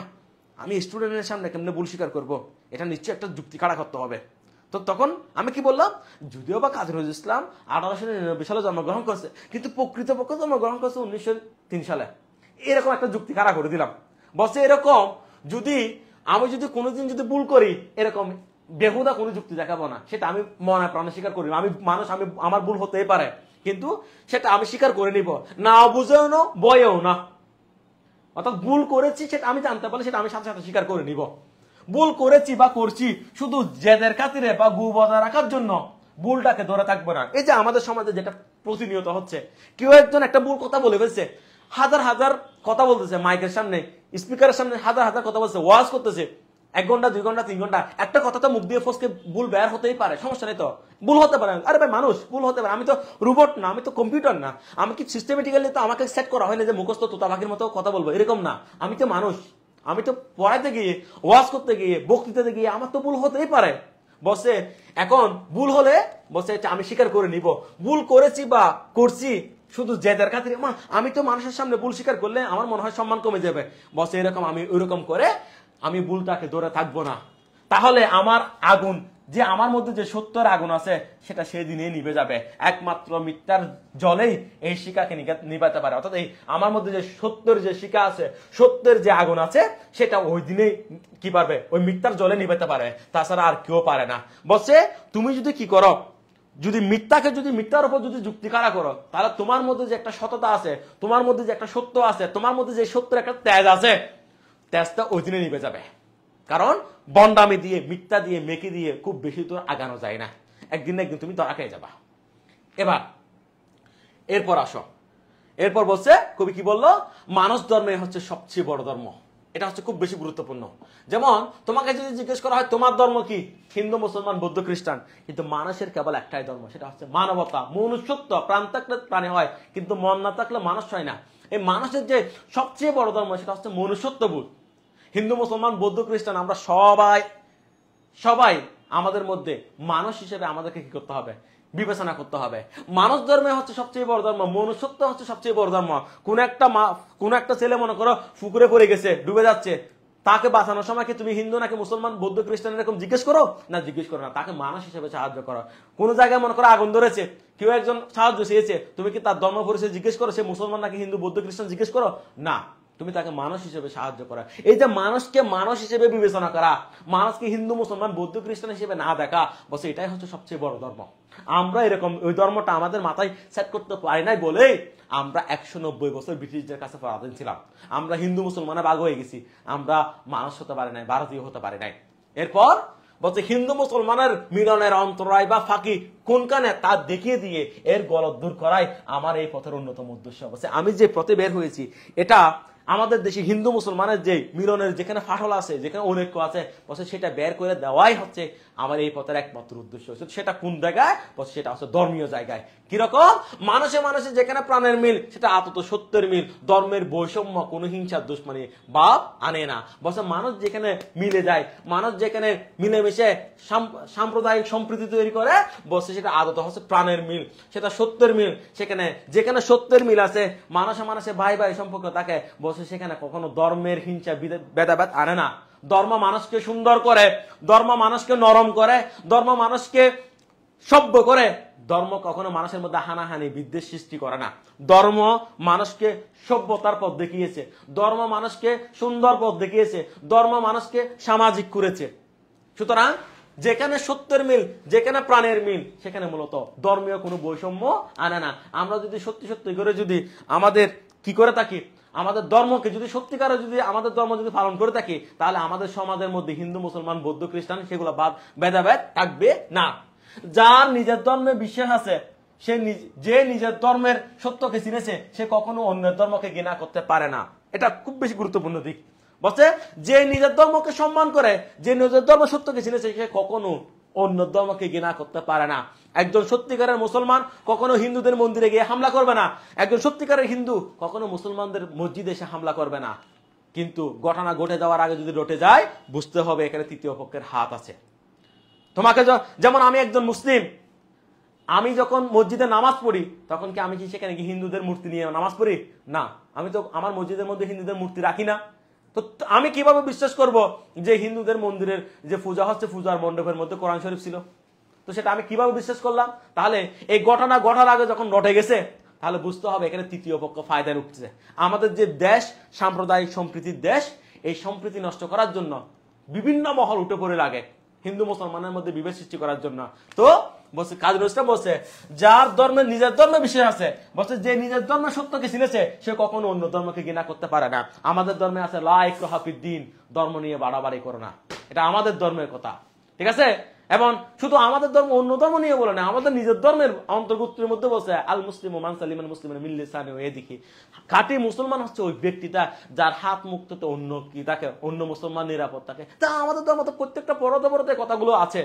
আমি স্টুডেন্টের সামনে কেমনে ভুল স্বীকার করবো এটা নিশ্চয় একটা যুক্তি কাড়া করতে হবে তো তখন আমি কি বললাম যদিও বা কাজরুল ইসলাম আঠারোশো নিরানব্বই সালে জন্মগ্রহণ করছে কিন্তু প্রকৃতপক্ষে জন্মগ্রহণ করছে উনিশশো তিন সালে এরকম একটা যুক্তি কারা করে দিলাম বসে এরকম যদি আমি যদি কোনোদিন যদি ভুল করি এরকম বেহুদা কোনো যুক্তি দেখাবো না সেটা আমি মনে প্রাণে স্বীকার করি আমি মানুষ আমি আমার ভুল হতেই পারে কিন্তু সেটা আমি স্বীকার করে নিব না বুঝেও না বয়েও না অর্থাৎ ভুল করেছি সেটা আমি জানতে পারলে সেটা আমি সাথে সাথে স্বীকার করে নিব ভুল করেছি বা করছি শুধু জেদের খাতিরে বা গু বজায় রাখার জন্য ভুলটাকে ধরে থাকবো না এই যে আমাদের সমাজে যেটা প্রতিনিয়ত হচ্ছে কেউ একজন একটা ভুল কথা বলে ফেলছে হাজার হাজার কথা বলতেছে মাইকের সামনে স্পিকারের সামনে হাজার হাজার কথা বলছে ওয়াজ করতেছে এক ঘন্টা দুই ঘন্টা তিন ঘন্টা একটা কথা তো মুখ দিয়ে ফোসকে ভুল বের হতেই পারে সমস্যা নেই তো ভুল হতে পারে আরে ভাই মানুষ ভুল হতে পারে আমি তো রোবট না আমি তো কম্পিউটার না আমি কি সিস্টেমেটিক্যালি তো আমাকে সেট করা হয় না যে মুখস্থ তোতা পাখির মতো কথা বলবো এরকম না আমি তো মানুষ আমি তো পড়াইতে গিয়ে ওয়াশ করতে গিয়ে বক্তৃতাতে গিয়ে আমার তো ভুল হতেই পারে বসে এখন ভুল হলে বসে আমি স্বীকার করে নিব ভুল করেছি বা করছি শুধু জেদের খাতিরে আমি তো মানুষের সামনে ভুল স্বীকার করলে আমার মনে হয় সম্মান কমে যাবে বসে এরকম আমি ওইরকম করে আমি ভুলটাকে ধরে থাকবো না তাহলে আমার আগুন যে আমার মধ্যে যে সত্যর আগুন আছে সেটা সেদিনে নিবে যাবে একমাত্র মিথ্যার জলেই এই শিকাকে নিবাতে পারে অর্থাৎ এই আমার মধ্যে যে সত্যর যে শিকা আছে সত্যের যে আগুন আছে সেটা ওই দিনেই কি পারবে ওই মিথ্যার জলে নিবেতে পারে তাছাড়া আর কেউ পারে না বসে তুমি যদি কি করো যদি মিথ্যাকে যদি মিথ্যার উপর যদি যুক্তি কারা করো তাহলে তোমার মধ্যে যে একটা সততা আছে তোমার মধ্যে যে একটা সত্য আছে তোমার মধ্যে যে সত্যের একটা তেজ আছে তেজটা ওই দিনে নিবে যাবে কারণ বন্ডামি দিয়ে মিথ্যা দিয়ে মেকি দিয়ে খুব বেশি তো আগানো যায় না একদিন না একদিন তুমি ধরা খেয়ে যাবা এবার এরপর আসো এরপর বলছে কবি কি বললো মানুষ ধর্মে হচ্ছে সবচেয়ে বড় ধর্ম এটা হচ্ছে খুব বেশি গুরুত্বপূর্ণ যেমন তোমাকে যদি জিজ্ঞেস করা হয় তোমার ধর্ম কি হিন্দু মুসলমান বৌদ্ধ খ্রিস্টান কিন্তু মানুষের কেবল একটাই ধর্ম সেটা হচ্ছে মানবতা মনুষ্যত্ব প্রাণ থাকলে প্রাণে হয় কিন্তু মন না থাকলে মানুষ হয় না এই মানুষের যে সবচেয়ে বড় ধর্ম সেটা হচ্ছে মনুষ্যত্ব বোধ হিন্দু মুসলমান বৌদ্ধ খ্রিস্টান আমরা সবাই সবাই আমাদের মধ্যে মানুষ হিসেবে আমাদেরকে কি করতে হবে বিবেচনা করতে হবে মানুষ ধর্মে হচ্ছে সবচেয়ে বড় ধর্ম মনুষ্যত্ব হচ্ছে সবচেয়ে বড় ধর্ম কোন একটা মা কোন একটা ছেলে মনে করো ফুকুরে পড়ে গেছে ডুবে যাচ্ছে তাকে বাঁচানোর সময় কি তুমি হিন্দু নাকি মুসলমান বৌদ্ধ খ্রিস্টান এরকম জিজ্ঞেস করো না জিজ্ঞেস করো না তাকে মানুষ হিসেবে সাহায্য করো কোন জায়গায় মনে করো আগুন ধরেছে কেউ একজন সাহায্য চেয়েছে তুমি কি তার ধর্ম পরিচয় জিজ্ঞেস করো সে মুসলমান নাকি হিন্দু বৌদ্ধ খ্রিস্টান জিজ্ঞেস করো না তুমি তাকে মানুষ হিসেবে সাহায্য করা এই যে মানুষকে মানুষ হিসেবে বিবেচনা করা মানুষকে হিন্দু মুসলমান বৌদ্ধ খ্রিস্টান হিসেবে না দেখা বস এটাই হচ্ছে সবচেয়ে বড় ধর্ম আমরা এরকম ওই ধর্মটা আমাদের মাথায় সেট করতে পারি নাই বলেই আমরা একশো নব্বই বছর ব্রিটিশদের কাছে পরাধীন ছিলাম আমরা হিন্দু মুসলমানে বাঘ হয়ে গেছি আমরা মানুষ হতে পারি নাই ভারতীয় হতে পারি নাই এরপর বলছে হিন্দু মুসলমানের মিলনের অন্তরায় বা ফাঁকি কোনখানে তা দেখিয়ে দিয়ে এর গলত দূর করাই আমার এই পথের অন্যতম উদ্দেশ্য অবশ্যই আমি যে পথে বের হয়েছি এটা আমাদের দেশে হিন্দু মুসলমানের যে মিলনের যেখানে ফাটল আছে যেখানে অনৈক্য আছে বসে সেটা বের করে দেওয়াই হচ্ছে আমার এই পথের একমাত্র উদ্দেশ্য হয়েছে সেটা কোন জায়গায় সেটা হচ্ছে ধর্মীয় জায়গায় কিরকম মানুষে মানুষে যেখানে প্রাণের মিল সেটা আতত সত্যের মিল ধর্মের বৈষম্য কোন হিংসার দুশ্মনী বাপ আনে না বসে মানুষ যেখানে মিলে যায় মানুষ যেখানে মিলেমিশে সাম্প্রদায়িক সম্প্রীতি তৈরি করে বসে সেটা আদত হচ্ছে প্রাণের মিল সেটা সত্যের মিল সেখানে যেখানে সত্যের মিল আছে মানুষে মানুষে ভাই ভাই সম্পর্ক থাকে বসে সেখানে কখনো ধর্মের হিংসা ভেদাভেদ আনে না ধর্ম মানুষকে সুন্দর করে ধর্ম মানুষকে নরম করে ধর্ম মানুষকে সভ্য করে ধর্ম কখনো মানুষের মধ্যে হানাহানি বিদ্বেষ সৃষ্টি করে না ধর্ম মানুষকে সভ্যতার পথ দেখিয়েছে ধর্ম মানুষকে সুন্দর পথ দেখিয়েছে ধর্ম মানুষকে সামাজিক করেছে সুতরাং যেখানে সত্যের মিল যেখানে প্রাণের মিল সেখানে মূলত ধর্মীয় কোনো বৈষম্য আনে না আমরা যদি সত্যি সত্যি করে যদি আমাদের কি করে থাকি আমাদের ধর্মকে যদি সত্যিকারে যদি আমাদের ধর্ম যদি পালন করে থাকি তাহলে আমাদের সমাজের মধ্যে হিন্দু মুসলমান বৌদ্ধ খ্রিস্টান সেগুলো বাদ ভেদাভেদ থাকবে না যার নিজের ধর্মে বিশ্বাস আছে সে যে নিজের ধর্মের সত্যকে চিনেছে সে কখনো অন্য ধর্মকে ঘৃণা করতে পারে না এটা খুব বেশি গুরুত্বপূর্ণ দিক বলছে যে নিজের ধর্মকে সম্মান করে যে নিজের ধর্ম সত্যকে চিনেছে সে কখনো অন্য ধর্মকে গিনা করতে পারে না একজন সত্যিকারের মুসলমান কখনো হিন্দুদের মন্দিরে গিয়ে হামলা করবে না একজন সত্যিকারের হিন্দু কখনো মুসলমানদের মসজিদে এসে হামলা করবে না কিন্তু ঘটনা ঘটে যাওয়ার আগে যদি রটে যায় বুঝতে হবে এখানে তৃতীয় পক্ষের হাত আছে তোমাকে যেমন আমি একজন মুসলিম আমি যখন মসজিদে নামাজ পড়ি তখন কি আমি কি সেখানে হিন্দুদের মূর্তি নিয়ে নামাজ পড়ি না আমি তো আমার মসজিদের মধ্যে হিন্দুদের মূর্তি রাখি না তো আমি কিভাবে বিশ্বাস করব যে হিন্দুদের মন্দিরের যে পূজা হচ্ছে পূজার মণ্ডপের মধ্যে কোরআন শরীফ ছিল তো সেটা আমি কিভাবে বিশ্বাস করলাম তাহলে এই ঘটনা ঘটার আগে যখন ঘটে গেছে তাহলে বুঝতে হবে এখানে তৃতীয় পক্ষ ফায়দায় উঠছে আমাদের যে দেশ সাম্প্রদায়িক সম্প্রীতির দেশ এই সম্প্রীতি নষ্ট করার জন্য বিভিন্ন মহল উঠে পড়ে লাগে হিন্দু মুসলমানের মধ্যে বিভেদ সৃষ্টি করার জন্য তো বলছে কাজ রোজটা বলছে যার ধর্মে নিজের ধর্মে বিশ্বাস আছে বলছে যে নিজের ধর্মে সত্যকে চিনেছে সে কখনো অন্য ধর্মকে ঘৃণা করতে পারে না আমাদের ধর্মে আছে লাইক রহাফির দিন ধর্ম নিয়ে বাড়াবাড়ি করো না এটা আমাদের ধর্মের কথা ঠিক আছে এবং শুধু আমাদের ধর্ম অন্য ধর্ম নিয়ে বলে না আমাদের নিজের ধর্মের অন্তর্গুত্রের মধ্যে বলছে আল মুসলিম ও মানসালিমান সালিমান মুসলিমের মিল্লে সানে ও এদিকে খাটি মুসলমান হচ্ছে ওই ব্যক্তিটা যার হাত মুক্ত অন্য কি তাকে অন্য মুসলমান নিরাপদ থাকে তা আমাদের ধর্ম তো প্রত্যেকটা পরতে পরতে কথাগুলো আছে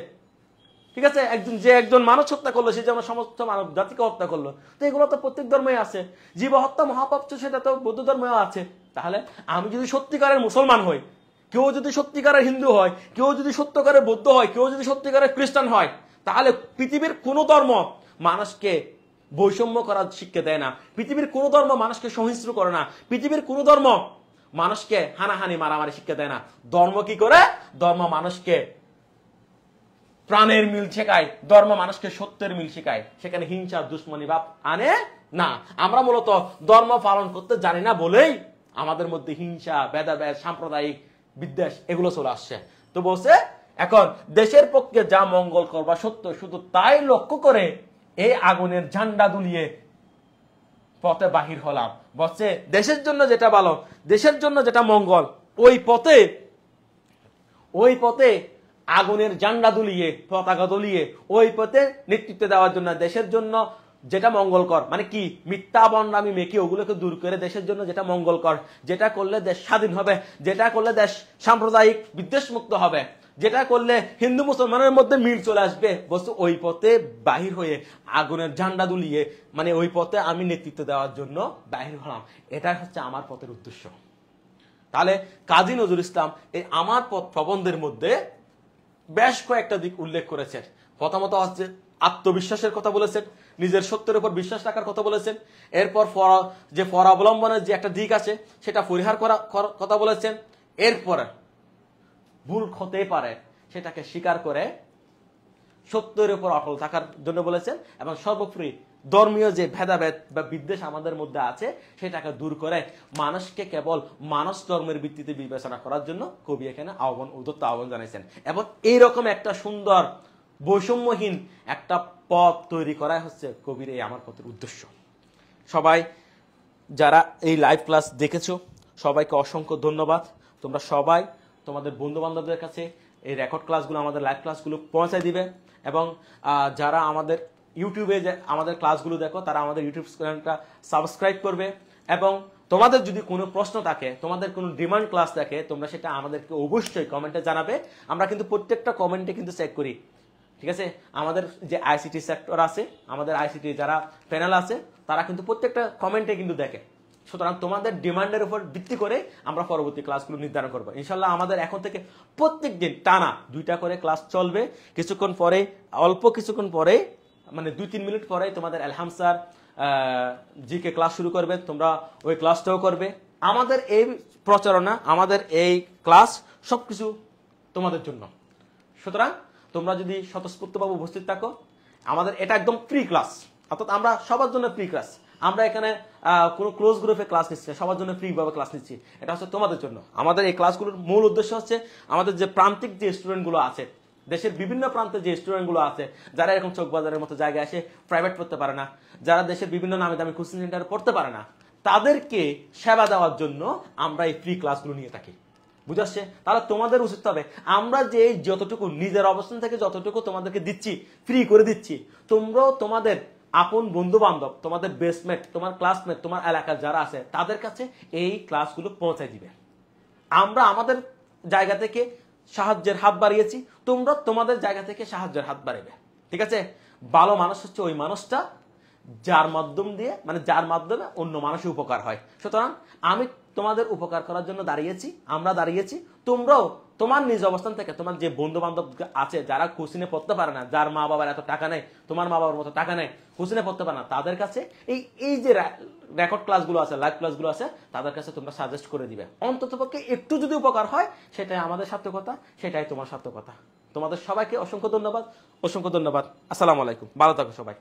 ঠিক আছে একজন যে একজন মানুষ হত্যা করলো সে যেমন সমস্ত মানব জাতিকে হত্যা করলো তো এগুলো তো প্রত্যেক ধর্মই আছে জীব হত্যা মহাপাপ সেটা তো বৌদ্ধ ধর্মেও আছে তাহলে আমি যদি সত্যিকারের মুসলমান হই কেউ যদি সত্যিকারের হিন্দু হয় কেউ যদি সত্যিকারের বৌদ্ধ হয় কেউ যদি সত্যিকারের খ্রিস্টান হয় তাহলে পৃথিবীর কোন ধর্ম মানুষকে বৈষম্য করার শিক্ষা দেয় না পৃথিবীর কোনো ধর্ম মানুষকে সহিংস্র করে না পৃথিবীর কোনো ধর্ম মানুষকে হানাহানি মারামারি শিক্ষা দেয় না ধর্ম কি করে ধর্ম মানুষকে প্রাণের মিল শেখায় ধর্ম মানুষকে সত্যের মিল শেখায় সেখানে হিংসা দুশ্মনী ভাব আনে না আমরা মূলত ধর্ম পালন করতে জানি না বলেই আমাদের মধ্যে হিংসা ভেদাভেদ সাম্প্রদায়িক বিদ্বেষ এগুলো চলে আসছে তো বলছে এখন দেশের পক্ষে যা মঙ্গল করবা সত্য শুধু তাই লক্ষ্য করে এই আগুনের ঝান্ডা দুলিয়ে পথে বাহির হলাম বলছে দেশের জন্য যেটা ভালো দেশের জন্য যেটা মঙ্গল ওই পথে ওই পথে আগুনের জান্ডা দুলিয়ে পতাকা দুলিয়ে ওই পথে নেতৃত্ব দেওয়ার জন্য দেশের জন্য যেটা মঙ্গলকর মানে কি মিথ্যা বন্ডামি মেকি ওগুলোকে দূর করে দেশের জন্য যেটা মঙ্গলকর যেটা করলে দেশ স্বাধীন হবে যেটা করলে দেশ সাম্প্রদায়িক বিদ্বেষ মুক্ত হবে যেটা করলে হিন্দু মুসলমানের মধ্যে মিল চলে আসবে বস্তু ওই পথে বাহির হয়ে আগুনের ঝান্ডা দুলিয়ে মানে ওই পথে আমি নেতৃত্ব দেওয়ার জন্য বাহির হলাম এটা হচ্ছে আমার পথের উদ্দেশ্য তাহলে কাজী নজরুল ইসলাম এই আমার পথ প্রবন্ধের মধ্যে বেশ কয়েকটা দিক উল্লেখ করেছেন প্রথমত হচ্ছে আত্মবিশ্বাসের কথা বলেছেন নিজের সত্যের উপর বিশ্বাস রাখার কথা বলেছেন এরপর যে ফরাবলম্বনের যে একটা দিক আছে সেটা পরিহার করা কথা বলেছেন এরপর ভুল হতে পারে সেটাকে স্বীকার করে সত্যের উপর অটল থাকার জন্য বলেছেন এবং সর্বোপরি ধর্মীয় যে ভেদাভেদ বা বিদ্বেষ আমাদের মধ্যে আছে সেটাকে দূর করে মানুষকে কেবল মানুষ ধর্মের ভিত্তিতে বিবেচনা করার জন্য কবি এখানে আহ্বান উদত্ত আহ্বান জানিয়েছেন এবং এইরকম একটা সুন্দর বৈষম্যহীন একটা পথ তৈরি করাই হচ্ছে কবির এই আমার পথের উদ্দেশ্য সবাই যারা এই লাইভ ক্লাস দেখেছো সবাইকে অসংখ্য ধন্যবাদ তোমরা সবাই তোমাদের বন্ধু বান্ধবদের কাছে এই রেকর্ড ক্লাসগুলো আমাদের লাইভ ক্লাসগুলো পৌঁছায় দিবে এবং যারা আমাদের ইউটিউবে যে আমাদের ক্লাসগুলো দেখো তারা আমাদের ইউটিউব চ্যানেলটা সাবস্ক্রাইব করবে এবং তোমাদের যদি কোনো প্রশ্ন থাকে তোমাদের কোনো ডিমান্ড ক্লাস থাকে তোমরা সেটা আমাদেরকে অবশ্যই কমেন্টে জানাবে আমরা কিন্তু প্রত্যেকটা কমেন্টে কিন্তু চেক করি ঠিক আছে আমাদের যে আইসিটি সেক্টর আছে আমাদের আইসিটি যারা প্যানেল আছে তারা কিন্তু প্রত্যেকটা কমেন্টে কিন্তু দেখে সুতরাং তোমাদের ডিমান্ডের উপর ভিত্তি করে আমরা পরবর্তী ক্লাসগুলো নির্ধারণ করবো ইনশাল্লাহ আমাদের এখন থেকে প্রত্যেক দিন টানা দুইটা করে ক্লাস চলবে কিছুক্ষণ পরে অল্প কিছুক্ষণ পরে মানে দুই তিন মিনিট পরেই তোমাদের অ্যালহাম স্যার জিকে ক্লাস শুরু করবে তোমরা ওই ক্লাসটাও করবে আমাদের এই প্রচারণা আমাদের এই ক্লাস সব কিছু তোমাদের জন্য সুতরাং তোমরা যদি স্বতঃস্ফূর্তভাবে উপস্থিত থাকো আমাদের এটা একদম ফ্রি ক্লাস অর্থাৎ আমরা সবার জন্য ফ্রি ক্লাস আমরা এখানে কোনো ক্লোজ গ্রুপে ক্লাস নিচ্ছি সবার জন্য ফ্রিভাবে ক্লাস নিচ্ছি এটা হচ্ছে তোমাদের জন্য আমাদের এই ক্লাসগুলোর মূল উদ্দেশ্য হচ্ছে আমাদের যে প্রান্তিক যে স্টুডেন্টগুলো আছে দেশের বিভিন্ন প্রান্তে যে স্টুডেন্টগুলো আছে যারা এরকম চোখবাজারের মতো জায়গায় এসে প্রাইভেট পড়তে পারে না যারা দেশের বিভিন্ন নামে দামি কোচিং সেন্টারে পড়তে পারে না তাদেরকে সেবা দেওয়ার জন্য আমরা এই ফ্রি ক্লাসগুলো নিয়ে থাকি বুঝাচ্ছে তাহলে তোমাদের উচিত হবে আমরা যে যতটুকু নিজের অবস্থান থেকে যতটুকু তোমাদেরকে দিচ্ছি ফ্রি করে দিচ্ছি তোমরাও তোমাদের আপন বন্ধু বান্ধব তোমাদের বেসমেট তোমার ক্লাসমেট তোমার এলাকার যারা আছে তাদের কাছে এই ক্লাসগুলো পৌঁছে দিবে আমরা আমাদের জায়গা থেকে সাহায্যের হাত বাড়িয়েছি তোমরা তোমাদের জায়গা থেকে সাহায্যের হাত বাড়িবে ঠিক আছে ভালো মানুষ হচ্ছে ওই মানুষটা যার মাধ্যম দিয়ে মানে যার মাধ্যমে অন্য মানুষের উপকার হয় সুতরাং আমি তোমাদের উপকার করার জন্য দাঁড়িয়েছি আমরা দাঁড়িয়েছি তোমরাও তোমার নিজ অবস্থান থেকে তোমার যে বন্ধু বান্ধব আছে যারা কোচিনে পড়তে পারে না যার মা বাবার এত টাকা নেই তোমার মা বাবার মতো টাকা নেই কোচিনে পড়তে পারে না তাদের কাছে এই এই যে রেকর্ড ক্লাসগুলো আছে লাইভ ক্লাসগুলো আছে তাদের কাছে তোমরা সাজেস্ট করে দিবে অন্তত পক্ষে একটু যদি উপকার হয় সেটাই আমাদের সার্থকতা সেটাই তোমার সার্থকতা তোমাদের সবাইকে অসংখ্য ধন্যবাদ অসংখ্য ধন্যবাদ আসসালামু আলাইকুম ভালো থাকো সবাই